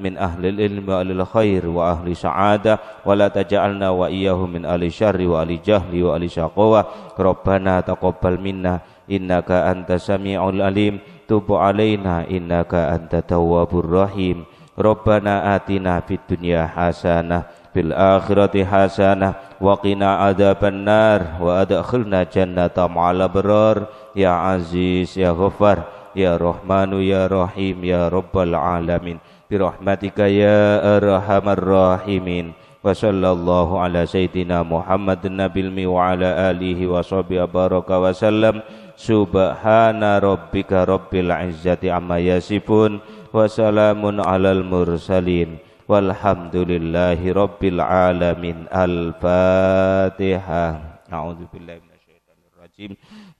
min ahli ilmi alil khair wa ahli sa'adah wa la taj'alna wa iyyahum min ahli wa ahli wa ahli syaqwa rabbana taqabbal minna innaka antas samiul alim tub alaina innaka antat tawwabur rahim Rabbana atina fid dunya hasanah fil akhirati hasanah wa qina adzabannar wa adkhilna jannata ma'al abrar ya aziz ya ghaffar ya rahmanu ya rahim ya rabbal alamin bi rahmatika ya arhamar rahimin wa sallallahu ala sayidina muhammadin nabil mi wa ala alihi wa sahbihi baraka wa sallam subhana rabbika rabbil izzati amma yasifun wasalamun alal mursalin walhamdulillahi rabbil alamin al-fatihah a'udzubillahi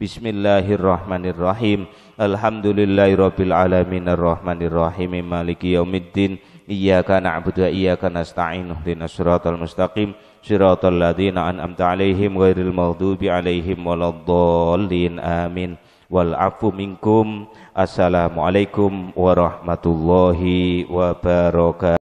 Bismillahirrahmanirrahim. alhamdulillahi Alhamdulillahirabbil alamin arrahmanirrahim maliki yaumiddin. Iyyaka na'budu wa iyyaka nasta'in. Ihdinas siratal mustaqim. Siratal ladzina an'amta 'alaihim ghairil maghdubi 'alaihim waladdallin. Amin wal afu minkum assalamualaikum warahmatullahi wabarakatuh